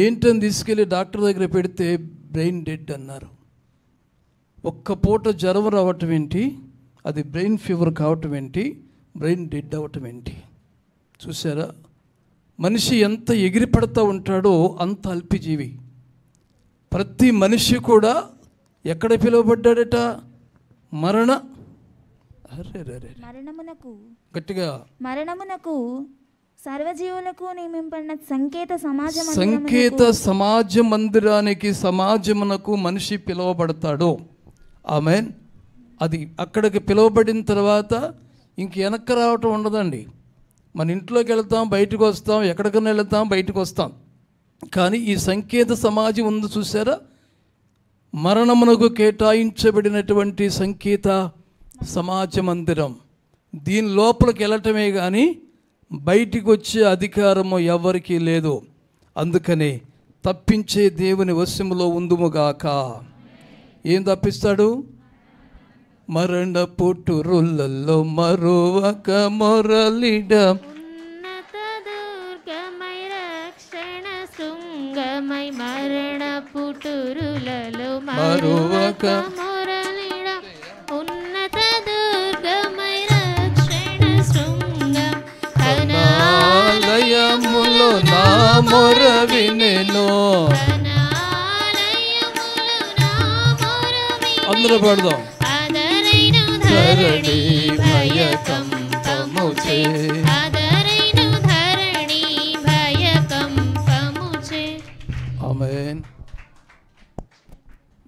ఏంటని తీసుకెళ్ళి డాక్టర్ దగ్గర పెడితే బ్రెయిన్ డెడ్ అన్నారు ఒక్క పూట జ్వరం రావటం ఏంటి అది బ్రెయిన్ ఫీవర్ కావటం ఏంటి బ్రెయిన్ డెడ్ అవ్వటం ఏంటి చూసారా మనిషి ఎంత ఎగిరి పడుతూ ఉంటాడో అంత అల్పిజీవి ప్రతి మనిషి కూడా ఎక్కడ పిలువబడ్డాడట మరణ గట్టిగా మరణమునకు సర్వజీవులకు నియమింపడిన సంకేత సమాజ సంకేత సమాజ మందిరానికి సమాజమునకు మనిషి పిలువబడతాడు ఆమె అది అక్కడికి పిలువబడిన తర్వాత ఇంక వెనక్కి రావటం ఉండదండి మన ఇంట్లోకి వెళ్తాం బయటకు వస్తాం ఎక్కడికైనా వెళతాం బయటకు వస్తాం కానీ ఈ సంకేత సమాజం ఉంది చూసారా మరణమునకు కేటాయించబడినటువంటి సంకేత సమాజ మందిరం దీని లోపలికి వెళ్ళటమే కానీ బయటికి వచ్చే అధికారము ఎవరికీ లేదు అందుకని తప్పించే దేవుని వశములో ఉందుముగాక ఏం తప్పిస్తాడు మరణ పుట్టురులలో మరువక మొరలిడ మరువక నా అందరూ ధరణి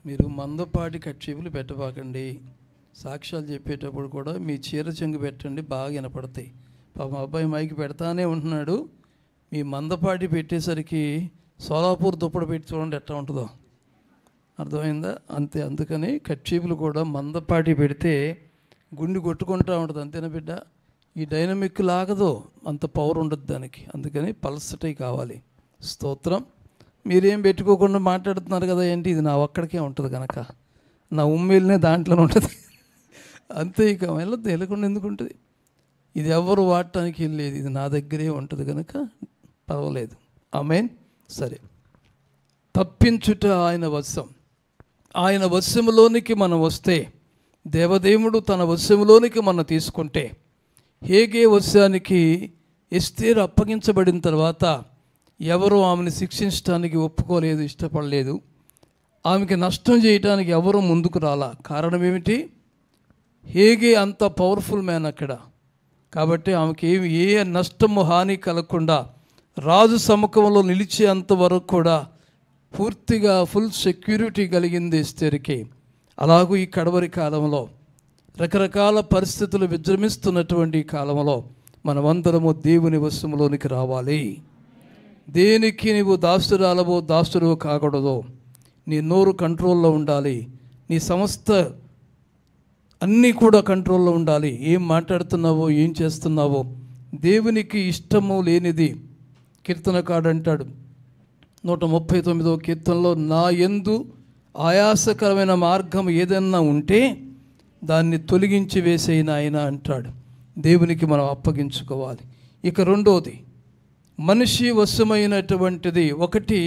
మీరు మందపాటి కక్షేపులు పెట్టబాకండి సాక్ష్యాలు చెప్పేటప్పుడు కూడా మీ చీర చెంగు పెట్టండి బాగా వినపడతాయి పాపం అబ్బాయి మైకి పెడతానే ఉంటున్నాడు మీ మందపాటి పెట్టేసరికి సోలాపూర్ దుప్పటి పెట్టి చూడండి ఎట్లా ఉంటుందో అర్థమైందా అంతే అందుకని కచ్చీపులు కూడా మందపాటి పెడితే గుండి కొట్టుకుంటూ ఉంటుంది అంతేనా బిడ్డ ఈ డైనమిక్ లాగదు అంత పవర్ ఉండదు దానికి అందుకని పల్సటీ కావాలి స్తోత్రం మీరేం పెట్టుకోకుండా మాట్లాడుతున్నారు కదా ఏంటి ఇది నా ఒక్కడికే ఉంటుంది కనుక నా ఉమ్మేలినే దాంట్లోనే ఉంటుంది అంతే ఇక వెళ్ళదు వెళ్ళకుండా ఎందుకు ఉంటుంది ఇది ఎవరు వాడటానికి వెళ్ళేది ఇది నా దగ్గరే ఉంటుంది కనుక పర్వాలేదు ఆమెన్ సరే తప్పించుట ఆయన వశం ఆయన వశ్యములోనికి మనం వస్తే దేవదేవుడు తన వశ్యములోనికి మనం తీసుకుంటే హేగే వశ్యానికి ఎస్తేర్ అప్పగించబడిన తర్వాత ఎవరు ఆమెను శిక్షించడానికి ఒప్పుకోలేదు ఇష్టపడలేదు ఆమెకి నష్టం చేయడానికి ఎవరు ముందుకు రాలా కారణం ఏమిటి హేగే అంత పవర్ఫుల్ మ్యాన్ అక్కడ కాబట్టి ఆమెకి ఏమి ఏ నష్టము హాని కలగకుండా రాజు సముఖంలో నిలిచేంత వరకు కూడా పూర్తిగా ఫుల్ సెక్యూరిటీ కలిగింది ఇస్తేరికి అలాగూ ఈ కడవరి కాలంలో రకరకాల పరిస్థితులు విజృంభిస్తున్నటువంటి కాలంలో మనమందరము దేవుని వశంలోనికి రావాలి దేనికి నువ్వు దాస్తురాలవో దాస్తుడు కాకూడదు నీ నోరు కంట్రోల్లో ఉండాలి నీ సంస్థ అన్నీ కూడా కంట్రోల్లో ఉండాలి ఏం మాట్లాడుతున్నావో ఏం చేస్తున్నావో దేవునికి ఇష్టము లేనిది కీర్తనకాడు అంటాడు నూట ముప్పై తొమ్మిదో కీర్తనలో నా ఎందు ఆయాసకరమైన మార్గం ఏదన్నా ఉంటే దాన్ని తొలగించి వేసేయిన ఆయన అంటాడు దేవునికి మనం అప్పగించుకోవాలి ఇక రెండోది మనిషి వశమైనటువంటిది ఒకటి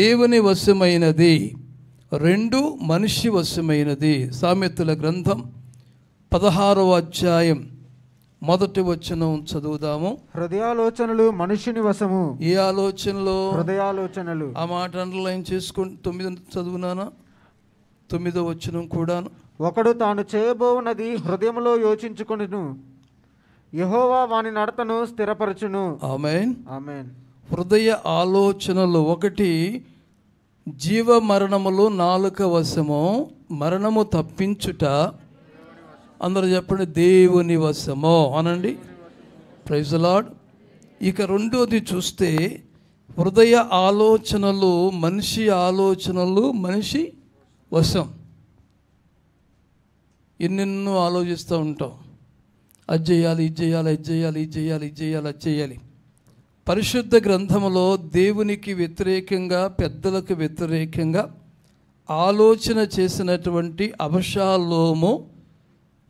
దేవుని వశమైనది రెండు మనిషి వశమైనది సామెతల గ్రంథం పదహారవ అధ్యాయం మొదటి వచనం చదువుదాము హృదయాలోచనలు మనుషుని వశము ఈ ఆలోచనలో హృదయాలోచనలు ఆ మాట అండర్లైన్ చేసుకుని తొమ్మిది చదువునానా తొమ్మిదో వచనం కూడాను ఒకడు తాను చేయబోవున్నది హృదయంలో యోచించుకును యహోవా వాని నడతను స్థిరపరచును ఆమెన్ ఆమెన్ హృదయ ఆలోచనలు ఒకటి జీవ మరణములు నాలుక వశము మరణము తప్పించుట అందరూ చెప్పండి దేవుని వశము అనండి ప్రైజ్ లాడ్ ఇక రెండోది చూస్తే హృదయ ఆలోచనలు మనిషి ఆలోచనలు మనిషి వశం ఎన్నెన్నో ఆలోచిస్తూ ఉంటాం అది చేయాలి ఇది చేయాలి ఇది చేయాలి ఇది చేయాలి ఇది చేయాలి అది చేయాలి పరిశుద్ధ గ్రంథంలో దేవునికి వ్యతిరేకంగా పెద్దలకు వ్యతిరేకంగా ఆలోచన చేసినటువంటి అవశాల్లోము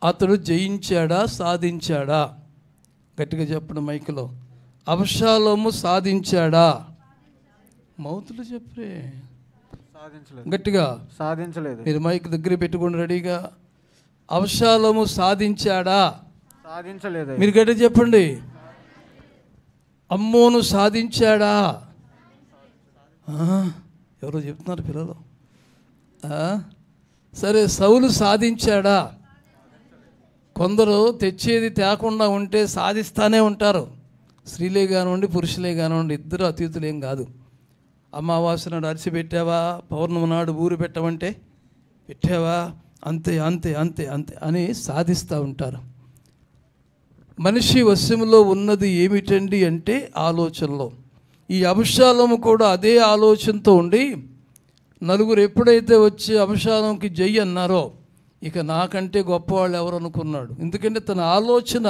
అతడు జయించాడా సాధించాడా గట్టిగా చెప్పండి మైక్లో అభిషాలోము సాధించాడా మౌతులు చెప్పే సాధించలేదు గట్టిగా సాధించలేదు మీరు మైక్ దగ్గర పెట్టుకుని రెడీగా అవశాలము సాధించాడా సాధించలేదు మీరు గట్టిగా చెప్పండి అమ్మోను సాధించాడా ఎవరో చెప్తున్నారు పిల్లలు సరే సౌలు సాధించాడా కొందరు తెచ్చేది తేకుండా ఉంటే సాధిస్తూనే ఉంటారు స్త్రీలే కానివ్వండి పురుషులే కానివ్వండి ఇద్దరు అతిథులు ఏం కాదు అమావాస్య నాడు అరిసి పెట్టావా పౌర్ణమి నాడు ఊరు పెట్టమంటే పెట్టావా అంతే అంతే అంతే అంతే అని సాధిస్తూ ఉంటారు మనిషి వశంలో ఉన్నది ఏమిటండి అంటే ఆలోచనలో ఈ అంశాలము కూడా అదే ఆలోచనతో ఉండి నలుగురు ఎప్పుడైతే వచ్చి అంశాలంకి జై అన్నారో ఇక నాకంటే గొప్పవాళ్ళు ఎవరు అనుకున్నాడు ఎందుకంటే తన ఆలోచన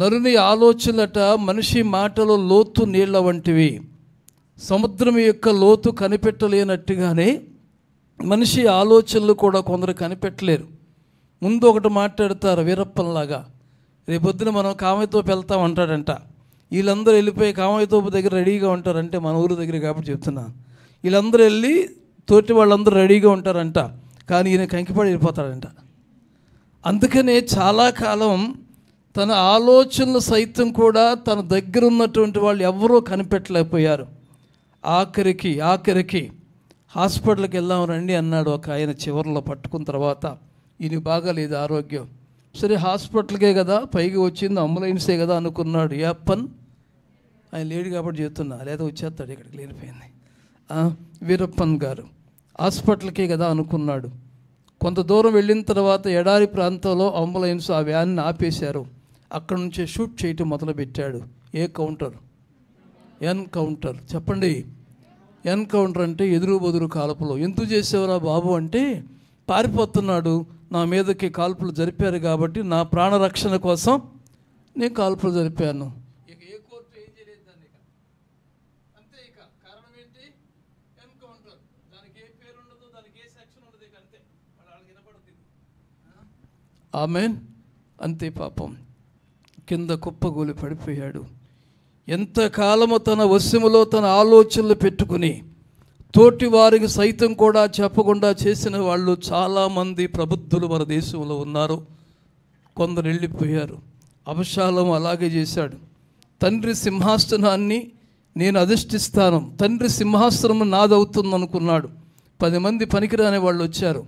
నరుని ఆలోచనలట మనిషి మాటలు లోతు నీళ్ల వంటివి సముద్రం యొక్క లోతు కనిపెట్టలేనట్టుగానే మనిషి ఆలోచనలు కూడా కొందరు కనిపెట్టలేరు ముందు ఒకటి మాట్లాడతారు వీరప్పంలాగా రేపొద్దున మనం కామయతోపు వెళ్తాం అంటాడంట వీళ్ళందరూ వెళ్ళిపోయి కామయతోపు దగ్గర రెడీగా ఉంటారంటే మన ఊరు దగ్గర కాబట్టి చెప్తున్నాను వీళ్ళందరూ వెళ్ళి తోటి వాళ్ళందరూ రెడీగా ఉంటారంట కానీ ఈయన కంకిపడి వెళ్ళిపోతాడంట అందుకనే చాలా కాలం తన ఆలోచనలు సైతం కూడా తన దగ్గర ఉన్నటువంటి వాళ్ళు ఎవరూ కనిపెట్టలేకపోయారు ఆఖరికి ఆఖరికి హాస్పిటల్కి వెళ్దాం రండి అన్నాడు ఒక ఆయన చివరిలో పట్టుకున్న తర్వాత ఇది బాగాలేదు ఆరోగ్యం సరే హాస్పిటల్కే కదా పైకి వచ్చింది అంబులెన్సే కదా అనుకున్నాడు యాప్పన్ ఆయన లేడు కాబట్టి చెప్తున్నా లేదా వచ్చేస్తాడు ఇక్కడికి లేనిపోయింది వీరప్పన్ గారు హాస్పిటల్కే కదా అనుకున్నాడు కొంత దూరం వెళ్ళిన తర్వాత ఎడారి ప్రాంతంలో అంబులెన్స్ ఆ వ్యాన్ని ఆపేశారు అక్కడ నుంచే షూట్ చేయటం మొదలుపెట్టాడు ఏ కౌంటర్ ఎన్కౌంటర్ చెప్పండి ఎన్కౌంటర్ అంటే ఎదురు బదురు కాల్పులు ఎందుకు చేసేవరా బాబు అంటే పారిపోతున్నాడు నా మీదకి కాల్పులు జరిపారు కాబట్టి నా ప్రాణరక్షణ కోసం నేను కాల్పులు జరిపాను ఆమెన్ అంతే పాపం కింద కుప్పగూలి పడిపోయాడు ఎంతకాలము తన వశములో తన ఆలోచనలు పెట్టుకుని తోటి వారికి సైతం కూడా చెప్పకుండా చేసిన వాళ్ళు చాలామంది ప్రబుద్ధులు మన దేశంలో ఉన్నారు కొందరు వెళ్ళిపోయారు అపశాలం అలాగే చేశాడు తండ్రి సింహాసనాన్ని నేను అధిష్ఠిస్తాను తండ్రి సింహాసనం నాదవుతుందనుకున్నాడు పది మంది పనికిరాని వాళ్ళు వచ్చారు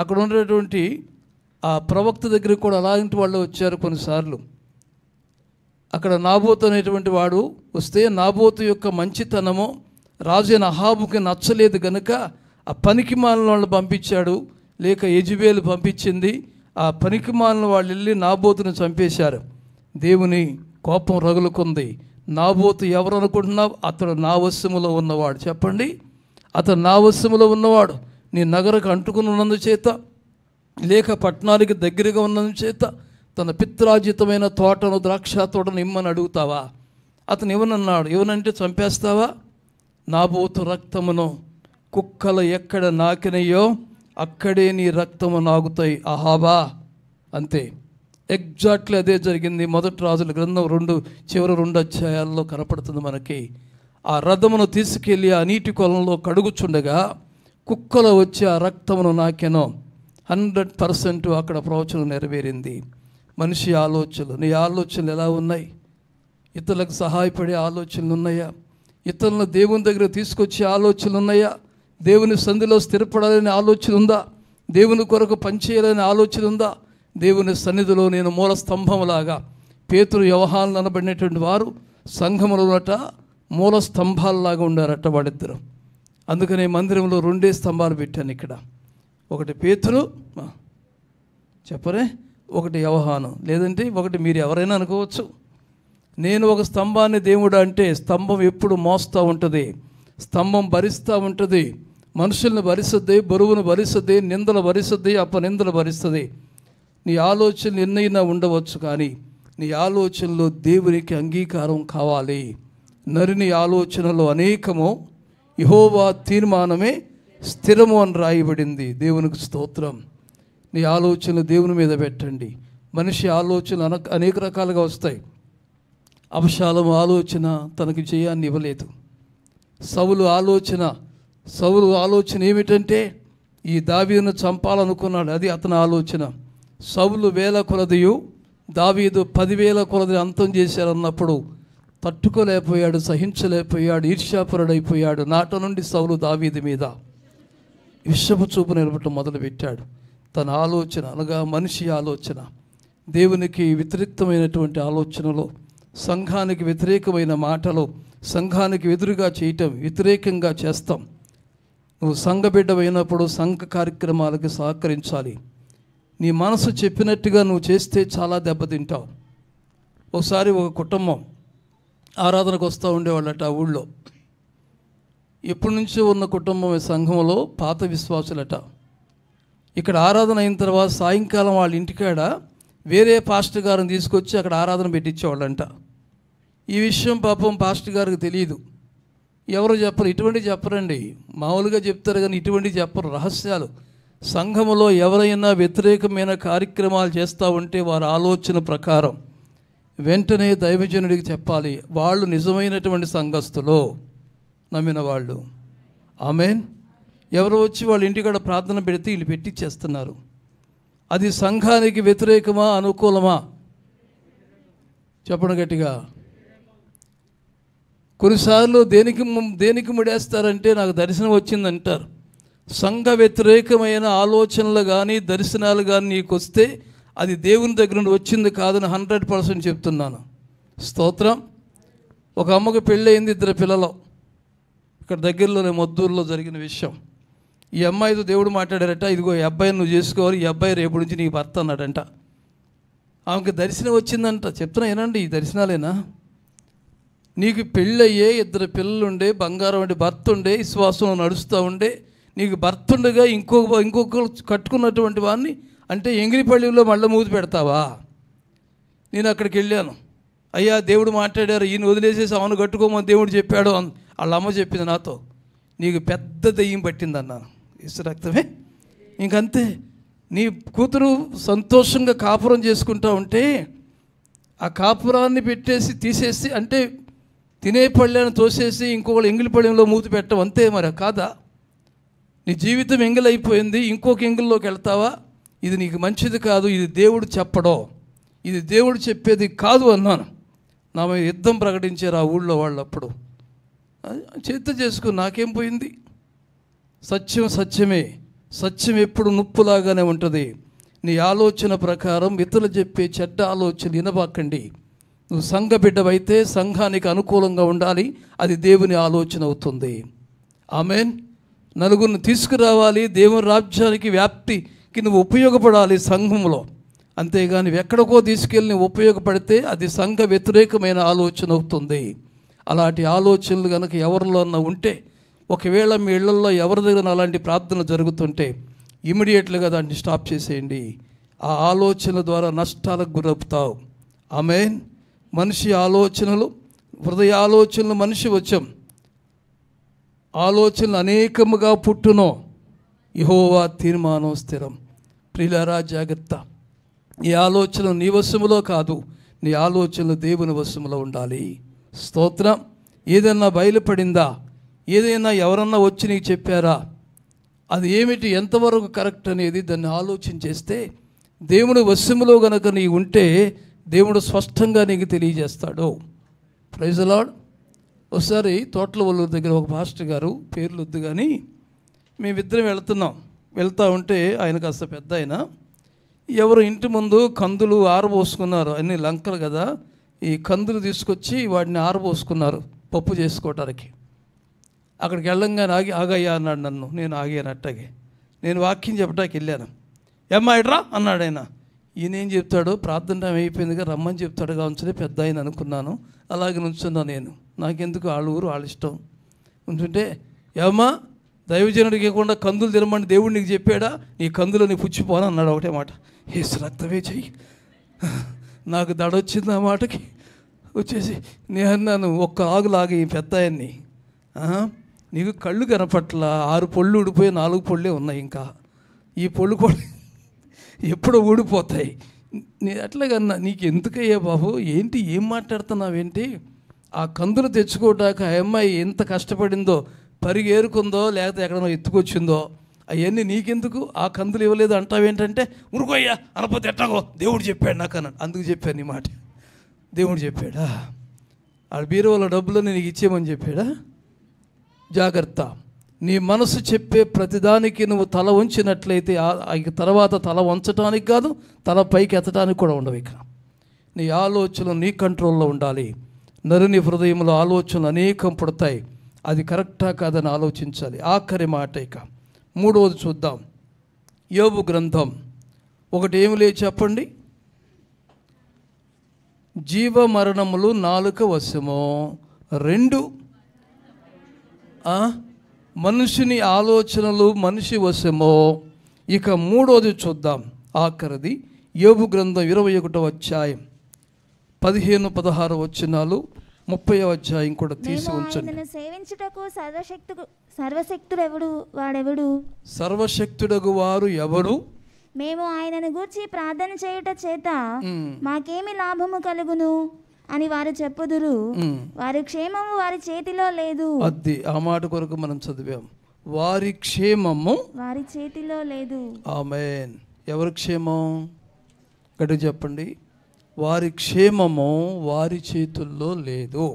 అక్కడ ఉండేటువంటి ఆ ప్రవక్త దగ్గరికి కూడా అలాంటి వాళ్ళు వచ్చారు కొన్నిసార్లు అక్కడ నాబోతు అనేటువంటి వాడు వస్తే నాబోతు యొక్క మంచితనము రాజైన అహాబుకి నచ్చలేదు గనుక ఆ పనికి మాలిన వాళ్ళు పంపించాడు లేక యజుబేలు పంపించింది ఆ పనికి మాలిన వాళ్ళు వెళ్ళి నాబోతును చంపేశారు దేవుని కోపం రగులుకుంది నాబోతు ఎవరు అనుకుంటున్నావు అతడు నావస్యములో ఉన్నవాడు చెప్పండి అతను నావస్యములో ఉన్నవాడు నీ నగరకు అంటుకుని ఉన్నందుచేత చేత లేక పట్టణానికి దగ్గరగా ఉన్నందు చేత తన పిత్రాజితమైన తోటను ద్రాక్ష తోటను ఇమ్మని అడుగుతావా అతను ఇవ్వనన్నాడు ఇవ్వనంటే చంపేస్తావా నాబోతు రక్తమును కుక్కలు ఎక్కడ నాకినయో అక్కడే నీ రక్తము నాగుతాయి అహాబా అంతే ఎగ్జాక్ట్లీ అదే జరిగింది మొదటి రాజుల గ్రంథం రెండు చివరి రెండు అధ్యాయాల్లో కనపడుతుంది మనకి ఆ రథమును తీసుకెళ్ళి ఆ నీటి కొలంలో కడుగుచుండగా కుక్కలో వచ్చి ఆ రక్తమును నాకెనో హండ్రెడ్ పర్సెంట్ అక్కడ ప్రవచనం నెరవేరింది మనిషి ఆలోచనలు నీ ఆలోచనలు ఎలా ఉన్నాయి ఇతరులకు సహాయపడే ఆలోచనలు ఉన్నాయా ఇతరులను దేవుని దగ్గర తీసుకొచ్చే ఆలోచనలు ఉన్నాయా దేవుని సంధిలో స్థిరపడాలనే ఆలోచన ఉందా దేవుని కొరకు పనిచేయాలనే ఆలోచన ఉందా దేవుని సన్నిధిలో నేను మూల స్తంభంలాగా పేతురు వ్యవహారాలు అనబడినటువంటి వారు సంఘములోనట మూల స్తంభాలలాగా ఉండారట వాడిద్దరు అందుకనే మందిరంలో రెండే స్తంభాలు పెట్టాను ఇక్కడ ఒకటి పేతురు చెప్పరే ఒకటి వ్యవహానం లేదంటే ఒకటి మీరు ఎవరైనా అనుకోవచ్చు నేను ఒక స్తంభాన్ని దేవుడు అంటే స్తంభం ఎప్పుడు మోస్తూ ఉంటుంది స్తంభం భరిస్తూ ఉంటుంది మనుషుల్ని భరిస్తుంది బరువును భరిస్తుంది నిందలు భరిస్తుంది అపనిందలు భరిస్తుంది నీ ఆలోచనలు ఎన్నైనా ఉండవచ్చు కానీ నీ ఆలోచనలో దేవునికి అంగీకారం కావాలి నరిని ఆలోచనలు అనేకము యహోవా తీర్మానమే స్థిరము అని రాయబడింది దేవునికి స్తోత్రం నీ ఆలోచనలు దేవుని మీద పెట్టండి మనిషి ఆలోచన అన అనేక రకాలుగా వస్తాయి అపశాలము ఆలోచన తనకు జయాన్ని ఇవ్వలేదు సవులు ఆలోచన సవులు ఆలోచన ఏమిటంటే ఈ దావీను చంపాలనుకున్నాడు అది అతని ఆలోచన సవులు వేల కొలదియు దావీదు పదివేల కొలది అంతం చేశారన్నప్పుడు తట్టుకోలేకపోయాడు సహించలేకపోయాడు ఈర్ష్యాపురుడైపోయాడు నాట నుండి సవులు దావీది మీద విషపు చూపు నిలబడటం మొదలుపెట్టాడు తన ఆలోచన అనగా మనిషి ఆలోచన దేవునికి వ్యతిరేక్తమైనటువంటి ఆలోచనలో సంఘానికి వ్యతిరేకమైన మాటలో సంఘానికి ఎదురుగా చేయటం వ్యతిరేకంగా చేస్తాం నువ్వు సంఘబిడ్డమైనప్పుడు సంఘ కార్యక్రమాలకు సహకరించాలి నీ మనసు చెప్పినట్టుగా నువ్వు చేస్తే చాలా దెబ్బతింటావు ఒకసారి ఒక కుటుంబం ఆరాధనకు వస్తూ ఉండేవాళ్ళట ఆ ఊళ్ళో ఎప్పటి నుంచో ఉన్న కుటుంబం సంఘంలో పాత విశ్వాసులట ఇక్కడ ఆరాధన అయిన తర్వాత సాయంకాలం వాళ్ళ ఇంటికాడ వేరే పాస్టర్ గారిని తీసుకొచ్చి అక్కడ ఆరాధన పెట్టించేవాళ్ళంట ఈ విషయం పాపం పాస్టర్ గారికి తెలియదు ఎవరు చెప్పరు ఇటువంటి చెప్పరండి మామూలుగా చెప్తారు కానీ ఇటువంటి చెప్పరు రహస్యాలు సంఘములో ఎవరైనా వ్యతిరేకమైన కార్యక్రమాలు చేస్తూ ఉంటే వారి ఆలోచన ప్రకారం వెంటనే దైవజనుడికి చెప్పాలి వాళ్ళు నిజమైనటువంటి సంఘస్థులో నమ్మిన వాళ్ళు ఆమెన్ ఎవరు వచ్చి వాళ్ళ ఇంటికాడ ప్రార్థన పెడితే వీళ్ళు పెట్టి చేస్తున్నారు అది సంఘానికి వ్యతిరేకమా అనుకూలమా చెప్పడం గట్టిగా కొన్నిసార్లు దేనికి దేనికి ముడేస్తారంటే నాకు దర్శనం వచ్చిందంటారు సంఘ వ్యతిరేకమైన ఆలోచనలు కానీ దర్శనాలు కానీ నీకు వస్తే అది దేవుని దగ్గర నుండి వచ్చింది కాదని హండ్రెడ్ పర్సెంట్ చెప్తున్నాను స్తోత్రం ఒక అమ్మకు పెళ్ళయింది ఇద్దరు పిల్లలు ఇక్కడ దగ్గరలోనే మద్దూరులో జరిగిన విషయం ఈ అమ్మాయితో దేవుడు మాట్లాడారట ఇదిగో ఈ అబ్బాయిని నువ్వు చేసుకోవాలి ఈ అబ్బాయి రేపు నుంచి నీకు భర్త అన్నాడంట ఆమెకు దర్శనం వచ్చిందంట చెప్తున్నా ఏనండి ఈ దర్శనాలేనా నీకు పెళ్ళయ్యే ఇద్దరు పిల్లలుండే బంగారం వంటి భర్త ఉండే విశ్వాసంలో నడుస్తూ ఉండే నీకు భర్త ఉండగా ఇంకొక ఇంకొకరు కట్టుకున్నటువంటి వాడిని అంటే ఎంగిరిపల్లిలో మళ్ళీ మూతి పెడతావా నేను అక్కడికి వెళ్ళాను అయ్యా దేవుడు మాట్లాడారు ఈయన వదిలేసేసి అవును కట్టుకోమని దేవుడు చెప్పాడు అని వాళ్ళ అమ్మ చెప్పింది నాతో నీకు పెద్ద దెయ్యం పట్టిందన్న ఇసు రక్తమే ఇంకంతే నీ కూతురు సంతోషంగా కాపురం చేసుకుంటా ఉంటే ఆ కాపురాన్ని పెట్టేసి తీసేసి అంటే తినే పళ్ళను తోసేసి ఇంకొకళ్ళు ఎంగిలి పళ్ళెంలో మూతి పెట్టం అంతే మరి కాదా నీ జీవితం ఎంగిలైపోయింది ఇంకొక ఎంగిల్లోకి వెళ్తావా ఇది నీకు మంచిది కాదు ఇది దేవుడు చెప్పడం ఇది దేవుడు చెప్పేది కాదు అన్నాను నా మీద యుద్ధం ప్రకటించారు ఆ ఊళ్ళో వాళ్ళు అప్పుడు చేత చేసుకుని నాకేం పోయింది సత్యం సత్యమే సత్యం ఎప్పుడు నుప్పులాగానే ఉంటుంది నీ ఆలోచన ప్రకారం ఇతరులు చెప్పే చెడ్డ ఆలోచన వినబాకండి నువ్వు సంఘ బిడ్డవైతే సంఘానికి అనుకూలంగా ఉండాలి అది దేవుని ఆలోచన అవుతుంది ఆమెన్ నలుగురిని తీసుకురావాలి దేవుని రాజ్యానికి వ్యాప్తికి నువ్వు ఉపయోగపడాలి సంఘంలో అంతేగాని ఎక్కడికో తీసుకెళ్ళి ఉపయోగపడితే అది సంఘ వ్యతిరేకమైన ఆలోచన అవుతుంది అలాంటి ఆలోచనలు కనుక ఎవరిలోనన్నా ఉంటే ఒకవేళ మీ ఇళ్లలో ఎవరి దగ్గర అలాంటి ప్రార్థన జరుగుతుంటే ఇమీడియట్లుగా దాన్ని స్టాప్ చేసేయండి ఆ ఆలోచన ద్వారా నష్టాలకు గురవుతావు ఆమె మనిషి ఆలోచనలు హృదయ ఆలోచనలు మనిషి వచ్చాం ఆలోచనలు అనేకముగా పుట్టునో యహోవా తీర్మానం స్థిరం ప్రిలరా జాగ్రత్త నీ ఆలోచన నీ వశములో కాదు నీ ఆలోచనలు దేవుని వశములో ఉండాలి స్తోత్రం ఏదైనా బయలుపడిందా ఏదైనా ఎవరన్నా వచ్చి నీకు చెప్పారా అది ఏమిటి ఎంతవరకు కరెక్ట్ అనేది దాన్ని ఆలోచన చేస్తే దేవుని వశములో గనక నీ ఉంటే దేవుడు స్పష్టంగా నీకు తెలియజేస్తాడు ప్రైజలాడ్ ఒకసారి తోటల వల్ల దగ్గర ఒక మాస్టర్ గారు పేర్లు వద్దు కానీ మేమిద్దరం వెళుతున్నాం వెళ్తూ ఉంటే ఆయన కాస్త పెద్ద అయినా ఎవరు ఇంటి ముందు కందులు ఆరబోసుకున్నారు అన్ని లంకలు కదా ఈ కందులు తీసుకొచ్చి వాటిని ఆరబోసుకున్నారు పప్పు చేసుకోవటానికి అక్కడికి వెళ్ళంగానే ఆగి ఆగయ్యా అన్నాడు నన్ను నేను ఆగాను నేను వాక్యం చెప్పటానికి వెళ్ళాను ఎమ్మాయిడ్రా అన్నాడు ఆయన ఈయనేం చెప్తాడు ప్రార్థన టైం అయిపోయిందిగా రమ్మని చెప్తాడు కావచ్చు పెద్ద ఆయన అనుకున్నాను అలాగే నుంచున్నా నేను నాకెందుకు వాళ్ళ ఊరు వాళ్ళ ఇష్టం ఉంచుంటే ఏమ్మా దైవజనుడికి ఇవ్వకుండా కందులు తినమని దేవుడి నీకు చెప్పాడా నీ కందులు నీ పుచ్చిపోను అన్నాడు ఒకటే మాట ఏసు శ్రద్ధవే చెయ్యి నాకు దడొచ్చింది ఆ మాటకి వచ్చేసి నేను అన్నాను ఒక్క ఈ పెద్ద ఆయన్ని నీకు కళ్ళు కనపట్ల ఆరు పళ్ళు ఊడిపోయి నాలుగు పళ్ళే ఉన్నాయి ఇంకా ఈ పళ్ళు కూడా ఎప్పుడో ఊడిపోతాయి నీ అట్లాగన్నా నీకు ఎందుకయ్యా బాబు ఏంటి ఏం మాట్లాడుతున్నావేంటి ఆ కందులు తెచ్చుకోవడానికి ఆ అమ్మాయి ఎంత కష్టపడిందో పరిగేరుకుందో లేకపోతే ఎక్కడో ఎత్తుకొచ్చిందో అవన్నీ నీకెందుకు ఆ కందులు ఇవ్వలేదు అంటావేంటంటే ఉరుకోయ్యా అనపోతే ఎట్టాగో దేవుడు చెప్పాడు నాకు అన్న అందుకు చెప్పాను నీ మాట దేవుడు చెప్పాడా ఆడ బీరువాల డబ్బులు నీకు ఇచ్చేయమని చెప్పాడా జాగ్రత్త నీ మనసు చెప్పే ప్రతిదానికి నువ్వు తల ఉంచినట్లయితే ఆ తర్వాత తల వంచటానికి కాదు తల పైకి ఎత్తడానికి కూడా ఉండవు ఇక నీ ఆలోచనలు నీ కంట్రోల్లో ఉండాలి నరుని హృదయంలో ఆలోచనలు అనేకం పుడతాయి అది కరెక్టా కాదని ఆలోచించాలి ఆఖరి మాట ఇక మూడవది చూద్దాం యోబు గ్రంథం ఒకటి ఏమి లేదు చెప్పండి జీవ మరణములు నాలుక వశము రెండు మనిషిని ఆలోచనలు మనిషి వశము ఇక మూడోది చూద్దాం ఆఖరిది యోబు గ్రంథం ఇరవై ఒకటో అధ్యాయం పదిహేను పదహారు వచ్చినాలు ముప్పై అధ్యాయం కూడా తీసి ఉంచండి సేవించుటకు సర్వశక్తుడు సర్వశక్తుడు ఎవడు వాడెవడు సర్వశక్తుడగు వారు ఎవరు మేము ఆయనను గూర్చి ప్రార్థన చేయుట చేత మాకేమి లాభము కలుగును అని వారు చెప్పుదురు వారి క్షేమము వారి చేతిలో లేదు అది ఆ మాట కొరకు మనం చదివాం వారి క్షేమము వారి చేతిలో లేదు ఆమెన్ ఎవరి క్షేమం గట్టి చెప్పండి వారి క్షేమము వారి చేతుల్లో లేదు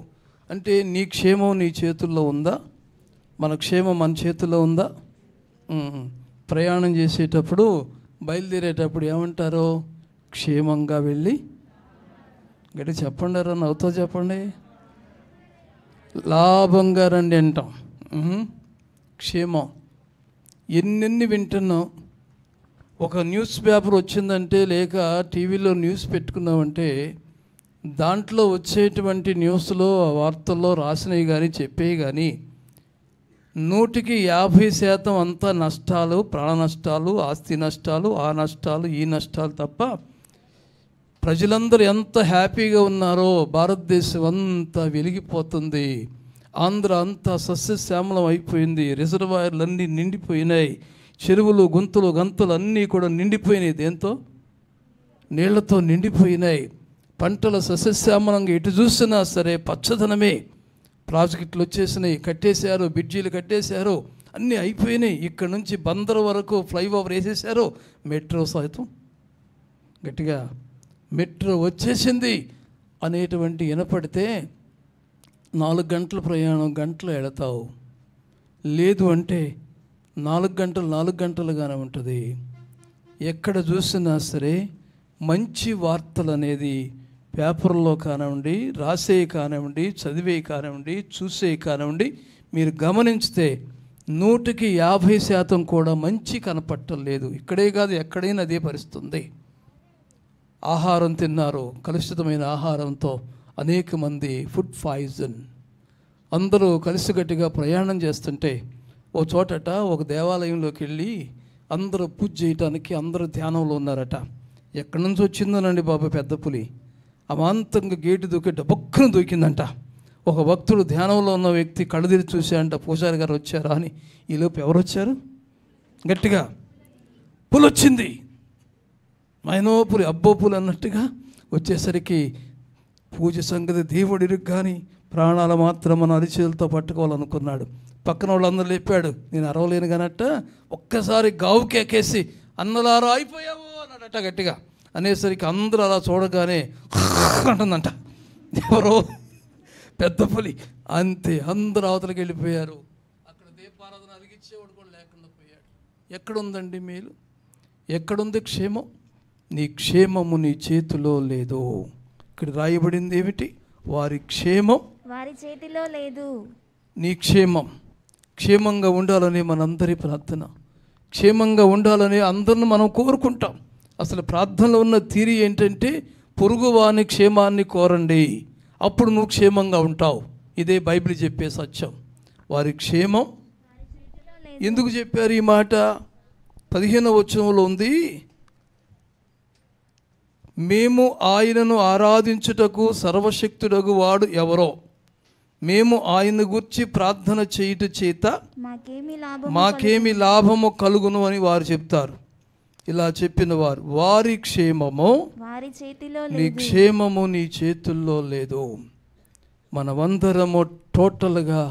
అంటే నీ క్షేమం నీ చేతుల్లో ఉందా మన క్షేమం మన చేతుల్లో ఉందా ప్రయాణం చేసేటప్పుడు బయలుదేరేటప్పుడు ఏమంటారో క్షేమంగా వెళ్ళి గట్టి చెప్పండి రా నవ్వుతో చెప్పండి లాభంగా రండి అంటాం క్షేమం ఎన్నెన్ని వింటున్నావు ఒక న్యూస్ పేపర్ వచ్చిందంటే లేక టీవీలో న్యూస్ పెట్టుకున్నామంటే దాంట్లో వచ్చేటువంటి న్యూస్లో వార్తల్లో రాసినవి కానీ చెప్పేవి కానీ నూటికి యాభై శాతం అంతా నష్టాలు ప్రాణ నష్టాలు ఆస్తి నష్టాలు ఆ నష్టాలు ఈ నష్టాలు తప్ప ప్రజలందరూ ఎంత హ్యాపీగా ఉన్నారో భారతదేశం అంతా వెలిగిపోతుంది ఆంధ్ర అంతా సస్యశ్యామలం అయిపోయింది రిజర్వాయర్లన్నీ నిండిపోయినాయి చెరువులు గుంతులు గంతులు అన్నీ కూడా నిండిపోయినాయి దేంతో నీళ్లతో నిండిపోయినాయి పంటల సస్యశ్యామలంగా ఎటు చూసినా సరే పచ్చదనమే ప్రాజెక్టులు వచ్చేసినాయి కట్టేశారు బ్రిడ్జీలు కట్టేశారు అన్నీ అయిపోయినాయి ఇక్కడ నుంచి బందర్ వరకు ఫ్లైఓవర్ వేసేసారు మెట్రో సైతం గట్టిగా మెట్రో వచ్చేసింది అనేటువంటి వినపడితే నాలుగు గంటల ప్రయాణం గంటలు వెళతావు లేదు అంటే నాలుగు గంటలు నాలుగు గంటలుగానే ఉంటుంది ఎక్కడ చూసినా సరే మంచి వార్తలు అనేది పేపర్లో కానివ్వండి రాసే కానివ్వండి చదివే కానివ్వండి చూసే కానివ్వండి మీరు గమనించితే నూటికి యాభై శాతం కూడా మంచి కనపట్టం లేదు ఇక్కడే కాదు ఎక్కడైనా అదే పరిస్థితుంది ఆహారం తిన్నారు కలుషితమైన ఆహారంతో అనేక మంది ఫుడ్ పాయిజన్ అందరూ కలిసిగట్టిగా ప్రయాణం చేస్తుంటే ఓ చోటట ఒక దేవాలయంలోకి వెళ్ళి అందరూ పూజ చేయటానికి అందరూ ధ్యానంలో ఉన్నారట ఎక్కడి నుంచి వచ్చిందోనండి బాబు పెద్ద పులి అమాంతంగా గేటు దూకి డబొక్కను దూకిందంట ఒక భక్తుడు ధ్యానంలో ఉన్న వ్యక్తి కళ్ళదిరి చూశాడంట పూజారి గారు వచ్చారా అని ఈలోపు ఎవరు వచ్చారు గట్టిగా పులి వచ్చింది మైనో పులి అబ్బో పులి అన్నట్టుగా వచ్చేసరికి పూజ సంగతి కానీ ప్రాణాలు మాత్రం మన అరిచేతులతో పట్టుకోవాలనుకున్నాడు పక్కన వాళ్ళందరూ లేపాడు నేను అరవలేను కానట్ట ఒక్కసారి గావుకేకేసి అన్నలారా అయిపోయావు అన్నాడట గట్టిగా అనేసరికి అందరూ అలా చూడగానే <laughs> అంటుందంట ఎవరో పెద్ద పులి అంతే అందరు అవతలకి వెళ్ళిపోయారు అక్కడ దీపారాధన వాడు కూడా లేకుండా పోయాడు ఎక్కడుందండి మేలు ఎక్కడుంది క్షేమం నీ క్షేమము నీ చేతిలో లేదు ఇక్కడ రాయబడింది ఏమిటి వారి క్షేమం వారి చేతిలో లేదు నీ క్షేమం క్షేమంగా ఉండాలని మనందరి ప్రార్థన క్షేమంగా ఉండాలని అందరిని మనం కోరుకుంటాం అసలు ప్రార్థనలో ఉన్న తీరి ఏంటంటే పొరుగువాని క్షేమాన్ని కోరండి అప్పుడు నువ్వు క్షేమంగా ఉంటావు ఇదే బైబిల్ చెప్పే సత్యం వారి క్షేమం ఎందుకు చెప్పారు ఈ మాట పదిహేను వచనంలో ఉంది మేము ఆయనను ఆరాధించుటకు సర్వశక్తుడగు వాడు ఎవరో మేము ఆయన గురించి ప్రార్థన చేయుట చేత మాకేమి లాభము కలుగును అని వారు చెప్తారు ఇలా చెప్పిన వారు వారి క్షేమము వారి చేతిలో నీ క్షేమము నీ చేతుల్లో లేదు మనమందరము టోటల్గా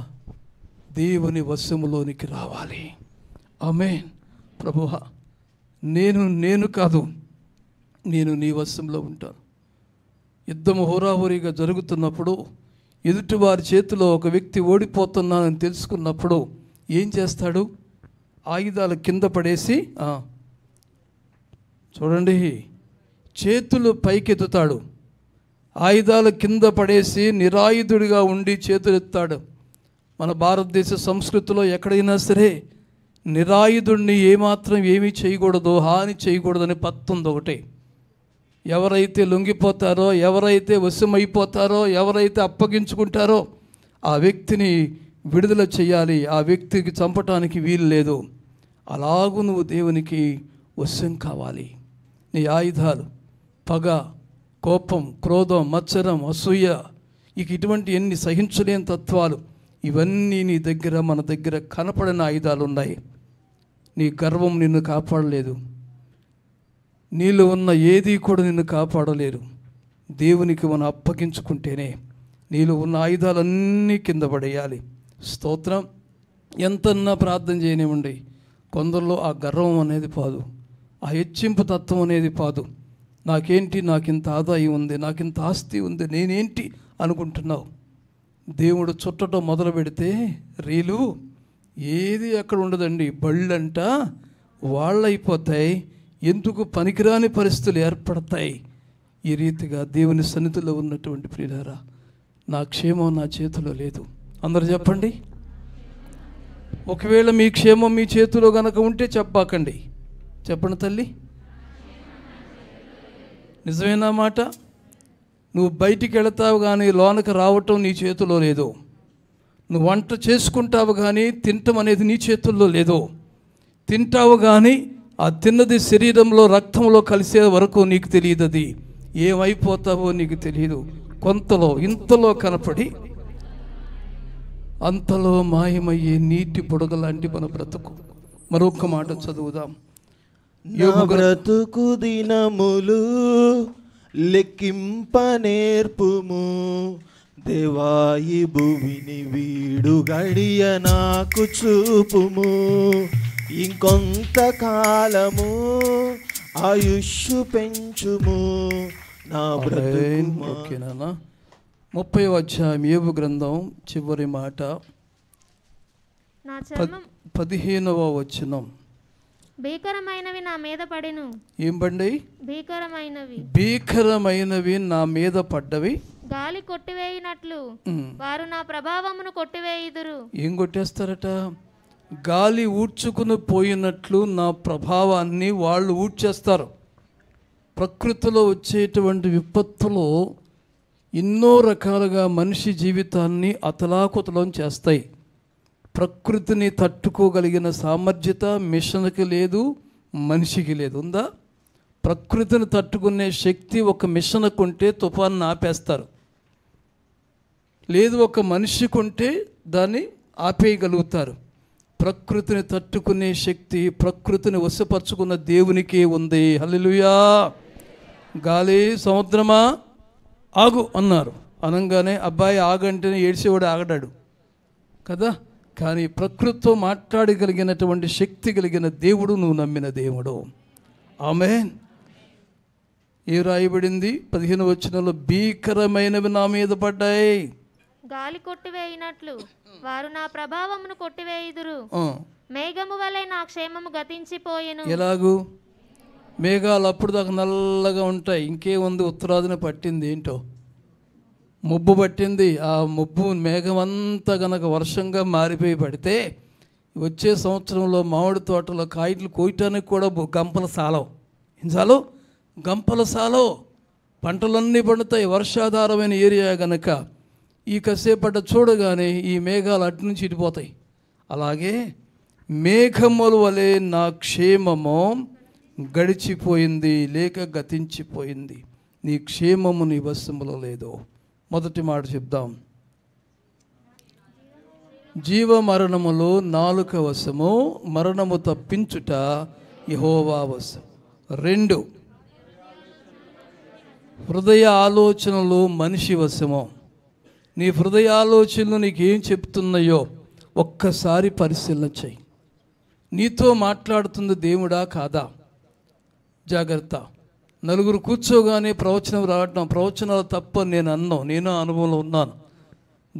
దేవుని వశములోనికి రావాలి ఆమె ప్రభు నేను నేను కాదు నేను నీ వశంలో ఉంటాను యుద్ధము హోరాహోరీగా జరుగుతున్నప్పుడు ఎదుటివారి చేతిలో ఒక వ్యక్తి ఓడిపోతున్నానని తెలుసుకున్నప్పుడు ఏం చేస్తాడు ఆయుధాలు కింద పడేసి చూడండి చేతులు పైకెత్తుతాడు ఆయుధాలు కింద పడేసి నిరాయుధుడిగా ఉండి చేతులు ఎత్తాడు మన భారతదేశ సంస్కృతిలో ఎక్కడైనా సరే నిరాయుధుడిని ఏమాత్రం ఏమీ చేయకూడదు హాని చేయకూడదని పత్తుంది ఒకటే ఎవరైతే లొంగిపోతారో ఎవరైతే వశమైపోతారో ఎవరైతే అప్పగించుకుంటారో ఆ వ్యక్తిని విడుదల చేయాలి ఆ వ్యక్తికి చంపటానికి వీలు లేదు అలాగూ నువ్వు దేవునికి వశం కావాలి నీ ఆయుధాలు పగ కోపం క్రోధం మత్సరం అసూయ ఇక ఇటువంటి ఎన్ని సహించలేని తత్వాలు ఇవన్నీ నీ దగ్గర మన దగ్గర కనపడని ఆయుధాలు ఉన్నాయి నీ గర్వం నిన్ను కాపాడలేదు నీలో ఉన్న ఏది కూడా నిన్ను కాపాడలేరు దేవునికి మనం అప్పగించుకుంటేనే నీలో ఉన్న ఆయుధాలన్నీ కింద పడేయాలి స్తోత్రం ఎంతన్నా ప్రార్థన చేయనివ్వండి కొందరిలో ఆ గర్వం అనేది పాదు ఆ హెచ్చింపు తత్వం అనేది పాదు నాకేంటి నాకింత ఆదాయం ఉంది నాకింత ఆస్తి ఉంది నేనేంటి అనుకుంటున్నావు దేవుడు చుట్టడం మొదలు పెడితే రీలు ఏది అక్కడ ఉండదండి బళ్ళంట వాళ్ళైపోతాయి ఎందుకు పనికిరాని పరిస్థితులు ఏర్పడతాయి ఈ రీతిగా దేవుని సన్నిధిలో ఉన్నటువంటి ప్రియులారా నా క్షేమం నా చేతిలో లేదు అందరు చెప్పండి ఒకవేళ మీ క్షేమం మీ చేతిలో కనుక ఉంటే చెప్పాకండి చెప్పండి తల్లి నిజమేనా మాట నువ్వు బయటికి వెళతావు కానీ లోనకి రావటం నీ చేతిలో లేదు నువ్వు వంట చేసుకుంటావు కానీ తింటం అనేది నీ చేతుల్లో లేదు తింటావు కానీ ఆ తిన్నది శరీరంలో రక్తంలో కలిసే వరకు నీకు తెలియదు అది ఏమైపోతావో నీకు తెలియదు కొంతలో ఇంతలో కనపడి అంతలో మాయమయ్యే నీటి పొడగ లాంటి మన బ్రతుకు మరొక మాట చదువుదాం బ్రతుకు దినములు లెక్కింప నేర్పుము దేవాయి భూమిని వీడు గడియ నాకు చూపుము ఇంకొంతకాలము ఆయుష్ పెంచుము నా ఓకే ముప్పై అధ్యాయం ఏవు గ్రంథం చివరి మాట పదిహేనవ వచనం భీకరమైనవి నా మీద పడెను ఏం పండి భీకరమైనవి భీకరమైనవి నా మీద పడ్డవి గాలి కొట్టివేయినట్లు వారు నా ప్రభావమును కొట్టివేయుదురు ఏం కొట్టేస్తారట గాలి ఊడ్చుకుని పోయినట్లు నా ప్రభావాన్ని వాళ్ళు ఊడ్చేస్తారు ప్రకృతిలో వచ్చేటువంటి విపత్తులో ఎన్నో రకాలుగా మనిషి జీవితాన్ని అతలాకుతలం చేస్తాయి ప్రకృతిని తట్టుకోగలిగిన సామర్థ్యత మిషన్కి లేదు మనిషికి లేదు ఉందా ప్రకృతిని తట్టుకునే శక్తి ఒక మిషన్కు ఉంటే తుఫాన్ని ఆపేస్తారు లేదు ఒక మనిషికి ఉంటే దాన్ని ఆపేయగలుగుతారు ప్రకృతిని తట్టుకునే శక్తి ప్రకృతిని వశపరుచుకున్న దేవునికే ఉంది హల్లుయా గాలి సముద్రమా ఆగు అన్నారు అనగానే అబ్బాయి ఆగంటేనే ఏడ్చేవాడు ఆగడాడు కదా కానీ ప్రకృతితో మాట్లాడగలిగినటువంటి శక్తి కలిగిన దేవుడు నువ్వు నమ్మిన దేవుడు ఆమె ఏ రాయబడింది పదిహేను వచ్చిన భీకరమైనవి నా మీద పడ్డాయి గాలి కొట్టివేయినట్లు వారు నా ప్రభావమును కొట్టివేయుదురు మేఘము వలె నా క్షేమము గతించిపోయెను ఎలాగూ మేఘాలు అప్పుడు దాకా నల్లగా ఉంటాయి ఇంకేముంది ఉత్తరాదిన పట్టింది ఏంటో ముబ్బు పట్టింది ఆ ముబ్బు మేఘం అంతా గనక వర్షంగా మారిపోయి పడితే వచ్చే సంవత్సరంలో మామిడి తోటలో కాయలు కోయటానికి కూడా గంపల సాలవు ఎంచాలో గంపల సాలవు పంటలన్నీ పండుతాయి వర్షాధారమైన ఏరియా గనక ఈ కసేపట చూడగానే ఈ మేఘాలు అటు నుంచి ఇటుపోతాయి అలాగే మేఘముల వలె నా క్షేమము గడిచిపోయింది లేక గతించిపోయింది నీ క్షేమము నీ వశములో లేదు మొదటి మాట చెప్దాం జీవ మరణములు నాలుక వశము మరణము తప్పించుట యహోవా వశం రెండు హృదయ ఆలోచనలు మనిషి వశము నీ ఆలోచనలు నీకేం చెప్తున్నాయో ఒక్కసారి పరిశీలన చేయి నీతో మాట్లాడుతుంది దేవుడా కాదా జాగ్రత్త నలుగురు కూర్చోగానే ప్రవచనం రావటం ప్రవచనాలు తప్పని నేను అన్నాం నేను అనుభవంలో ఉన్నాను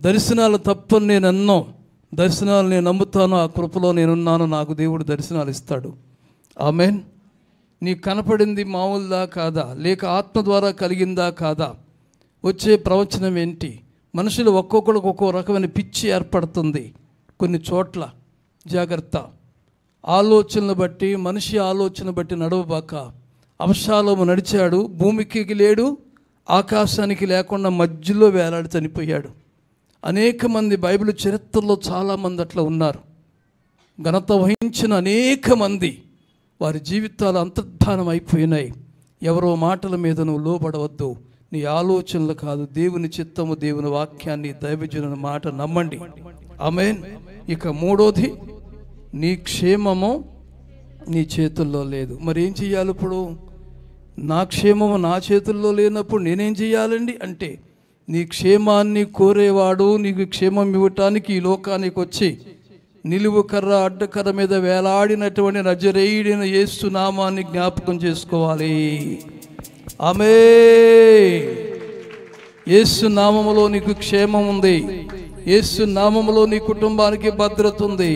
దర్శనాలు తప్పని నేను అన్నాం దర్శనాలు నేను నమ్ముతాను ఆ కృపలో నేనున్నాను నాకు దేవుడు దర్శనాలు ఇస్తాడు ఆమెన్ నీ కనపడింది మామూలుదా కాదా లేక ఆత్మ ద్వారా కలిగిందా కాదా వచ్చే ప్రవచనం ఏంటి మనుషులు ఒక్కొక్కరికి ఒక్కో రకమైన పిచ్చి ఏర్పడుతుంది కొన్ని చోట్ల జాగ్రత్త ఆలోచనలు బట్టి మనిషి ఆలోచన బట్టి నడవబాక అంశాలము నడిచాడు భూమికి లేడు ఆకాశానికి లేకుండా మధ్యలో వేలాడి చనిపోయాడు అనేక మంది బైబిల్ చరిత్రలో చాలామంది అట్లా ఉన్నారు ఘనత వహించిన అనేక మంది వారి జీవితాలు అంతర్ధానం అయిపోయినాయి ఎవరో మాటల మీద నువ్వు లోబడవద్దు నీ ఆలోచనలు కాదు దేవుని చిత్తము దేవుని వాక్యాన్ని దైవజన మాట నమ్మండి అమెన్ ఇక మూడోది నీ క్షేమము నీ చేతుల్లో లేదు మరి ఏం చేయాలి ఇప్పుడు నా క్షేమము నా చేతుల్లో లేనప్పుడు నేనేం చేయాలండి అంటే నీ క్షేమాన్ని కోరేవాడు నీకు క్షేమం ఇవ్వటానికి ఈ లోకానికి వచ్చి నిలువు కర్ర అడ్డకర్ర మీద వేలాడినటువంటి నజరేయుడైన నామాన్ని జ్ఞాపకం చేసుకోవాలి ఆమె ఏసు నామములో నీకు క్షేమం ఉంది యేసు నామములో నీ కుటుంబానికి భద్రత ఉంది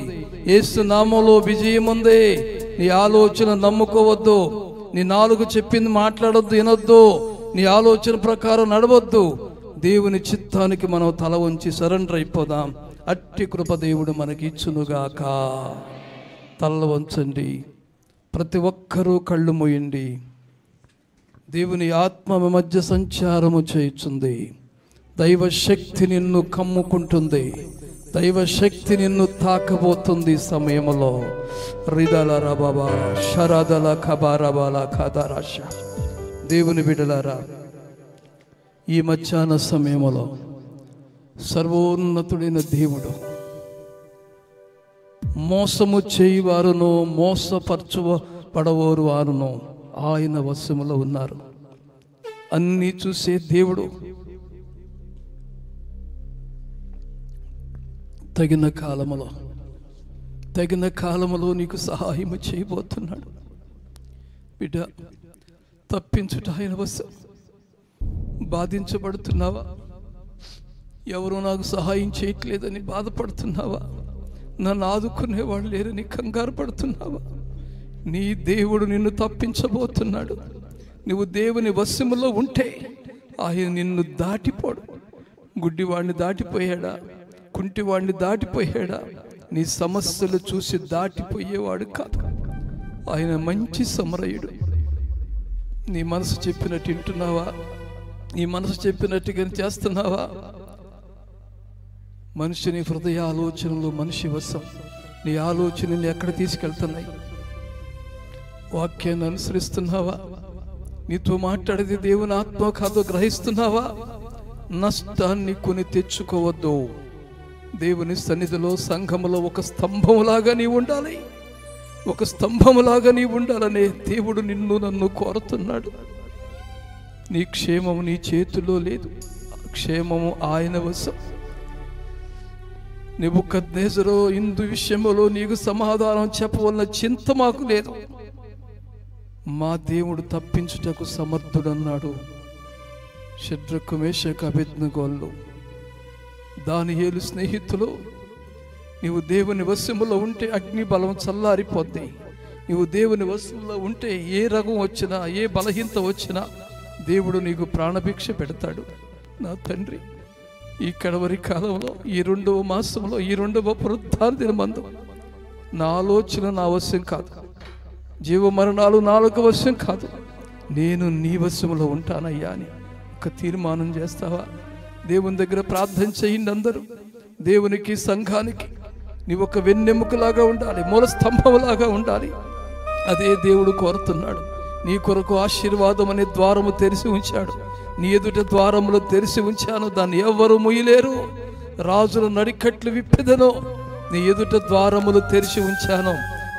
ఏసు నామంలో విజయం ఉంది నీ ఆలోచన నమ్ముకోవద్దు నీ నాలుగు చెప్పింది మాట్లాడొద్దు వినొద్దు నీ ఆలోచన ప్రకారం నడవద్దు దేవుని చిత్తానికి మనం తల ఉంచి సరెండర్ అయిపోదాం అట్టి కృప దేవుడు మనకి ఇచ్చునుగాక తల వంచండి ప్రతి ఒక్కరూ కళ్ళు మోయండి దేవుని ఆత్మ మధ్య సంచారము చేయుచుంది దైవశక్తి నిన్ను కమ్ముకుంటుంది దైవశక్తి నిన్ను తాకబోతుంది సమయంలో రిదల రబబా షరదల ఖబారబాల ఖదారాష దేవుని బిడలారా ఈ మధ్యాహ్న సమయంలో సర్వోన్నతుడైన దేవుడు మోసము వారును మోసపరచువ పడవోరు వారును ఆయన వశములో ఉన్నారు అన్నీ చూసే దేవుడు తగిన కాలములో తగిన కాలములో నీకు సహాయం చేయబోతున్నాడు బిడ్డ తప్పించుట ఆయన వశం బాధించబడుతున్నావా ఎవరు నాకు సహాయం చేయట్లేదని బాధపడుతున్నావా నన్ను ఆదుకునేవాడు లేరని కంగారు పడుతున్నావా నీ దేవుడు నిన్ను తప్పించబోతున్నాడు నువ్వు దేవుని వశములో ఉంటే ఆయన నిన్ను దాటిపోడు గుడ్డివాడిని దాటిపోయాడా కుంటివాడిని దాటిపోయాడా నీ సమస్యలు చూసి దాటిపోయేవాడు కాదు ఆయన మంచి సమరయుడు నీ మనసు చెప్పినట్టు వింటున్నావా నీ మనసు చెప్పినట్టుగా చేస్తున్నావా మనిషిని హృదయ ఆలోచనలు మనిషి వశం నీ ఆలోచనల్ని ఎక్కడ తీసుకెళ్తున్నాయి వాక్యాన్ని అనుసరిస్తున్నావా నీతో మాట్లాడేది దేవుని ఆత్మ కాదో గ్రహిస్తున్నావా నష్టాన్ని కొని తెచ్చుకోవద్దు దేవుని సన్నిధిలో సంఘములో ఒక స్తంభములాగా నీవు ఉండాలి ఒక స్తంభములాగా నీవు ఉండాలనే దేవుడు నిన్ను నన్ను కోరుతున్నాడు నీ క్షేమము నీ చేతిలో లేదు క్షేమము ఆయన వశం నిబుకద్నేసరో ఇందు విషయంలో నీకు సమాధానం చెప్పవలన చింత మాకు లేదు మా దేవుడు తప్పించుటకు సమర్థుడన్నాడు శత్రుకుమేషకు అభిజ్ఞగోళ్ళు దాని ఏలు స్నేహితులు నీవు దేవుని వశములో ఉంటే అగ్ని బలం చల్లారిపోద్ది నీవు దేవుని వశములో ఉంటే ఏ రగం వచ్చినా ఏ బలహీనత వచ్చినా దేవుడు నీకు ప్రాణభిక్ష పెడతాడు నా తండ్రి ఈ కడవరి కాలంలో ఈ రెండవ మాసంలో ఈ రెండవ పునరుద్ధార మందు నా ఆలోచన నా అవసరం కాదు జీవ మరణాలు నాలుగు వశం కాదు నేను నీ వశంలో ఉంటానయ్యా అని ఒక తీర్మానం చేస్తావా దేవుని దగ్గర ప్రార్థన చేయండి అందరూ దేవునికి సంఘానికి నీ ఒక వెన్నెముకలాగా ఉండాలి మూల స్తంభంలాగా ఉండాలి అదే దేవుడు కోరుతున్నాడు నీ కొరకు ఆశీర్వాదం అనే ద్వారము తెరిచి ఉంచాడు నీ ఎదుట ద్వారములు తెరిచి ఉంచాను దాన్ని ఎవ్వరు ముయ్యలేరు రాజుల నడికట్లు విప్పిదను నీ ఎదుట ద్వారములు తెరిచి ఉంచాను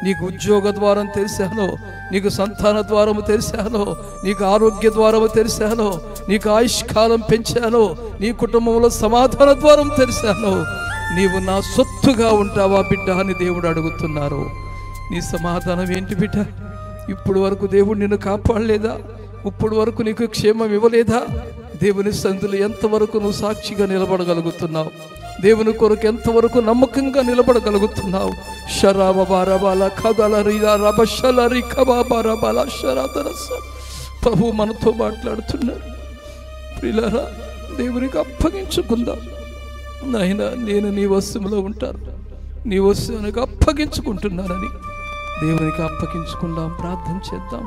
నీకు ఉద్యోగ ద్వారం తెరిశాను నీకు సంతాన ద్వారము తెరిశాను నీకు ఆరోగ్య ద్వారము తెరిశాను నీకు ఆయుష్కాలం పెంచాను నీ కుటుంబంలో సమాధాన ద్వారం తెరిశాను నీవు నా సొత్తుగా ఉంటావా బిడ్డ అని దేవుడు అడుగుతున్నారు నీ సమాధానం ఏంటి బిడ్డ ఇప్పుడు వరకు దేవుడు నిన్ను కాపాడలేదా ఇప్పుడు వరకు నీకు క్షేమం ఇవ్వలేదా దేవుని సంధులు ఎంతవరకు నువ్వు సాక్షిగా నిలబడగలుగుతున్నావు దేవుని కొరకు ఎంతవరకు నమ్మకంగా నిలబడగలుగుతున్నావు షరాబ బారబాల కదల రీరా కబాబారబాల షరాదరస ప్రభు మనతో మాట్లాడుతున్నారు ప్రిలరా దేవునికి అప్పగించుకుందాం నాయన నేను నీ వస్తువులో ఉంటాను నీ వస్తువునికి అప్పగించుకుంటున్నానని దేవునికి అప్పగించుకుందాం ప్రార్థన చేద్దాం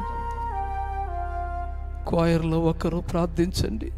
క్వాయర్లో ఒకరు ప్రార్థించండి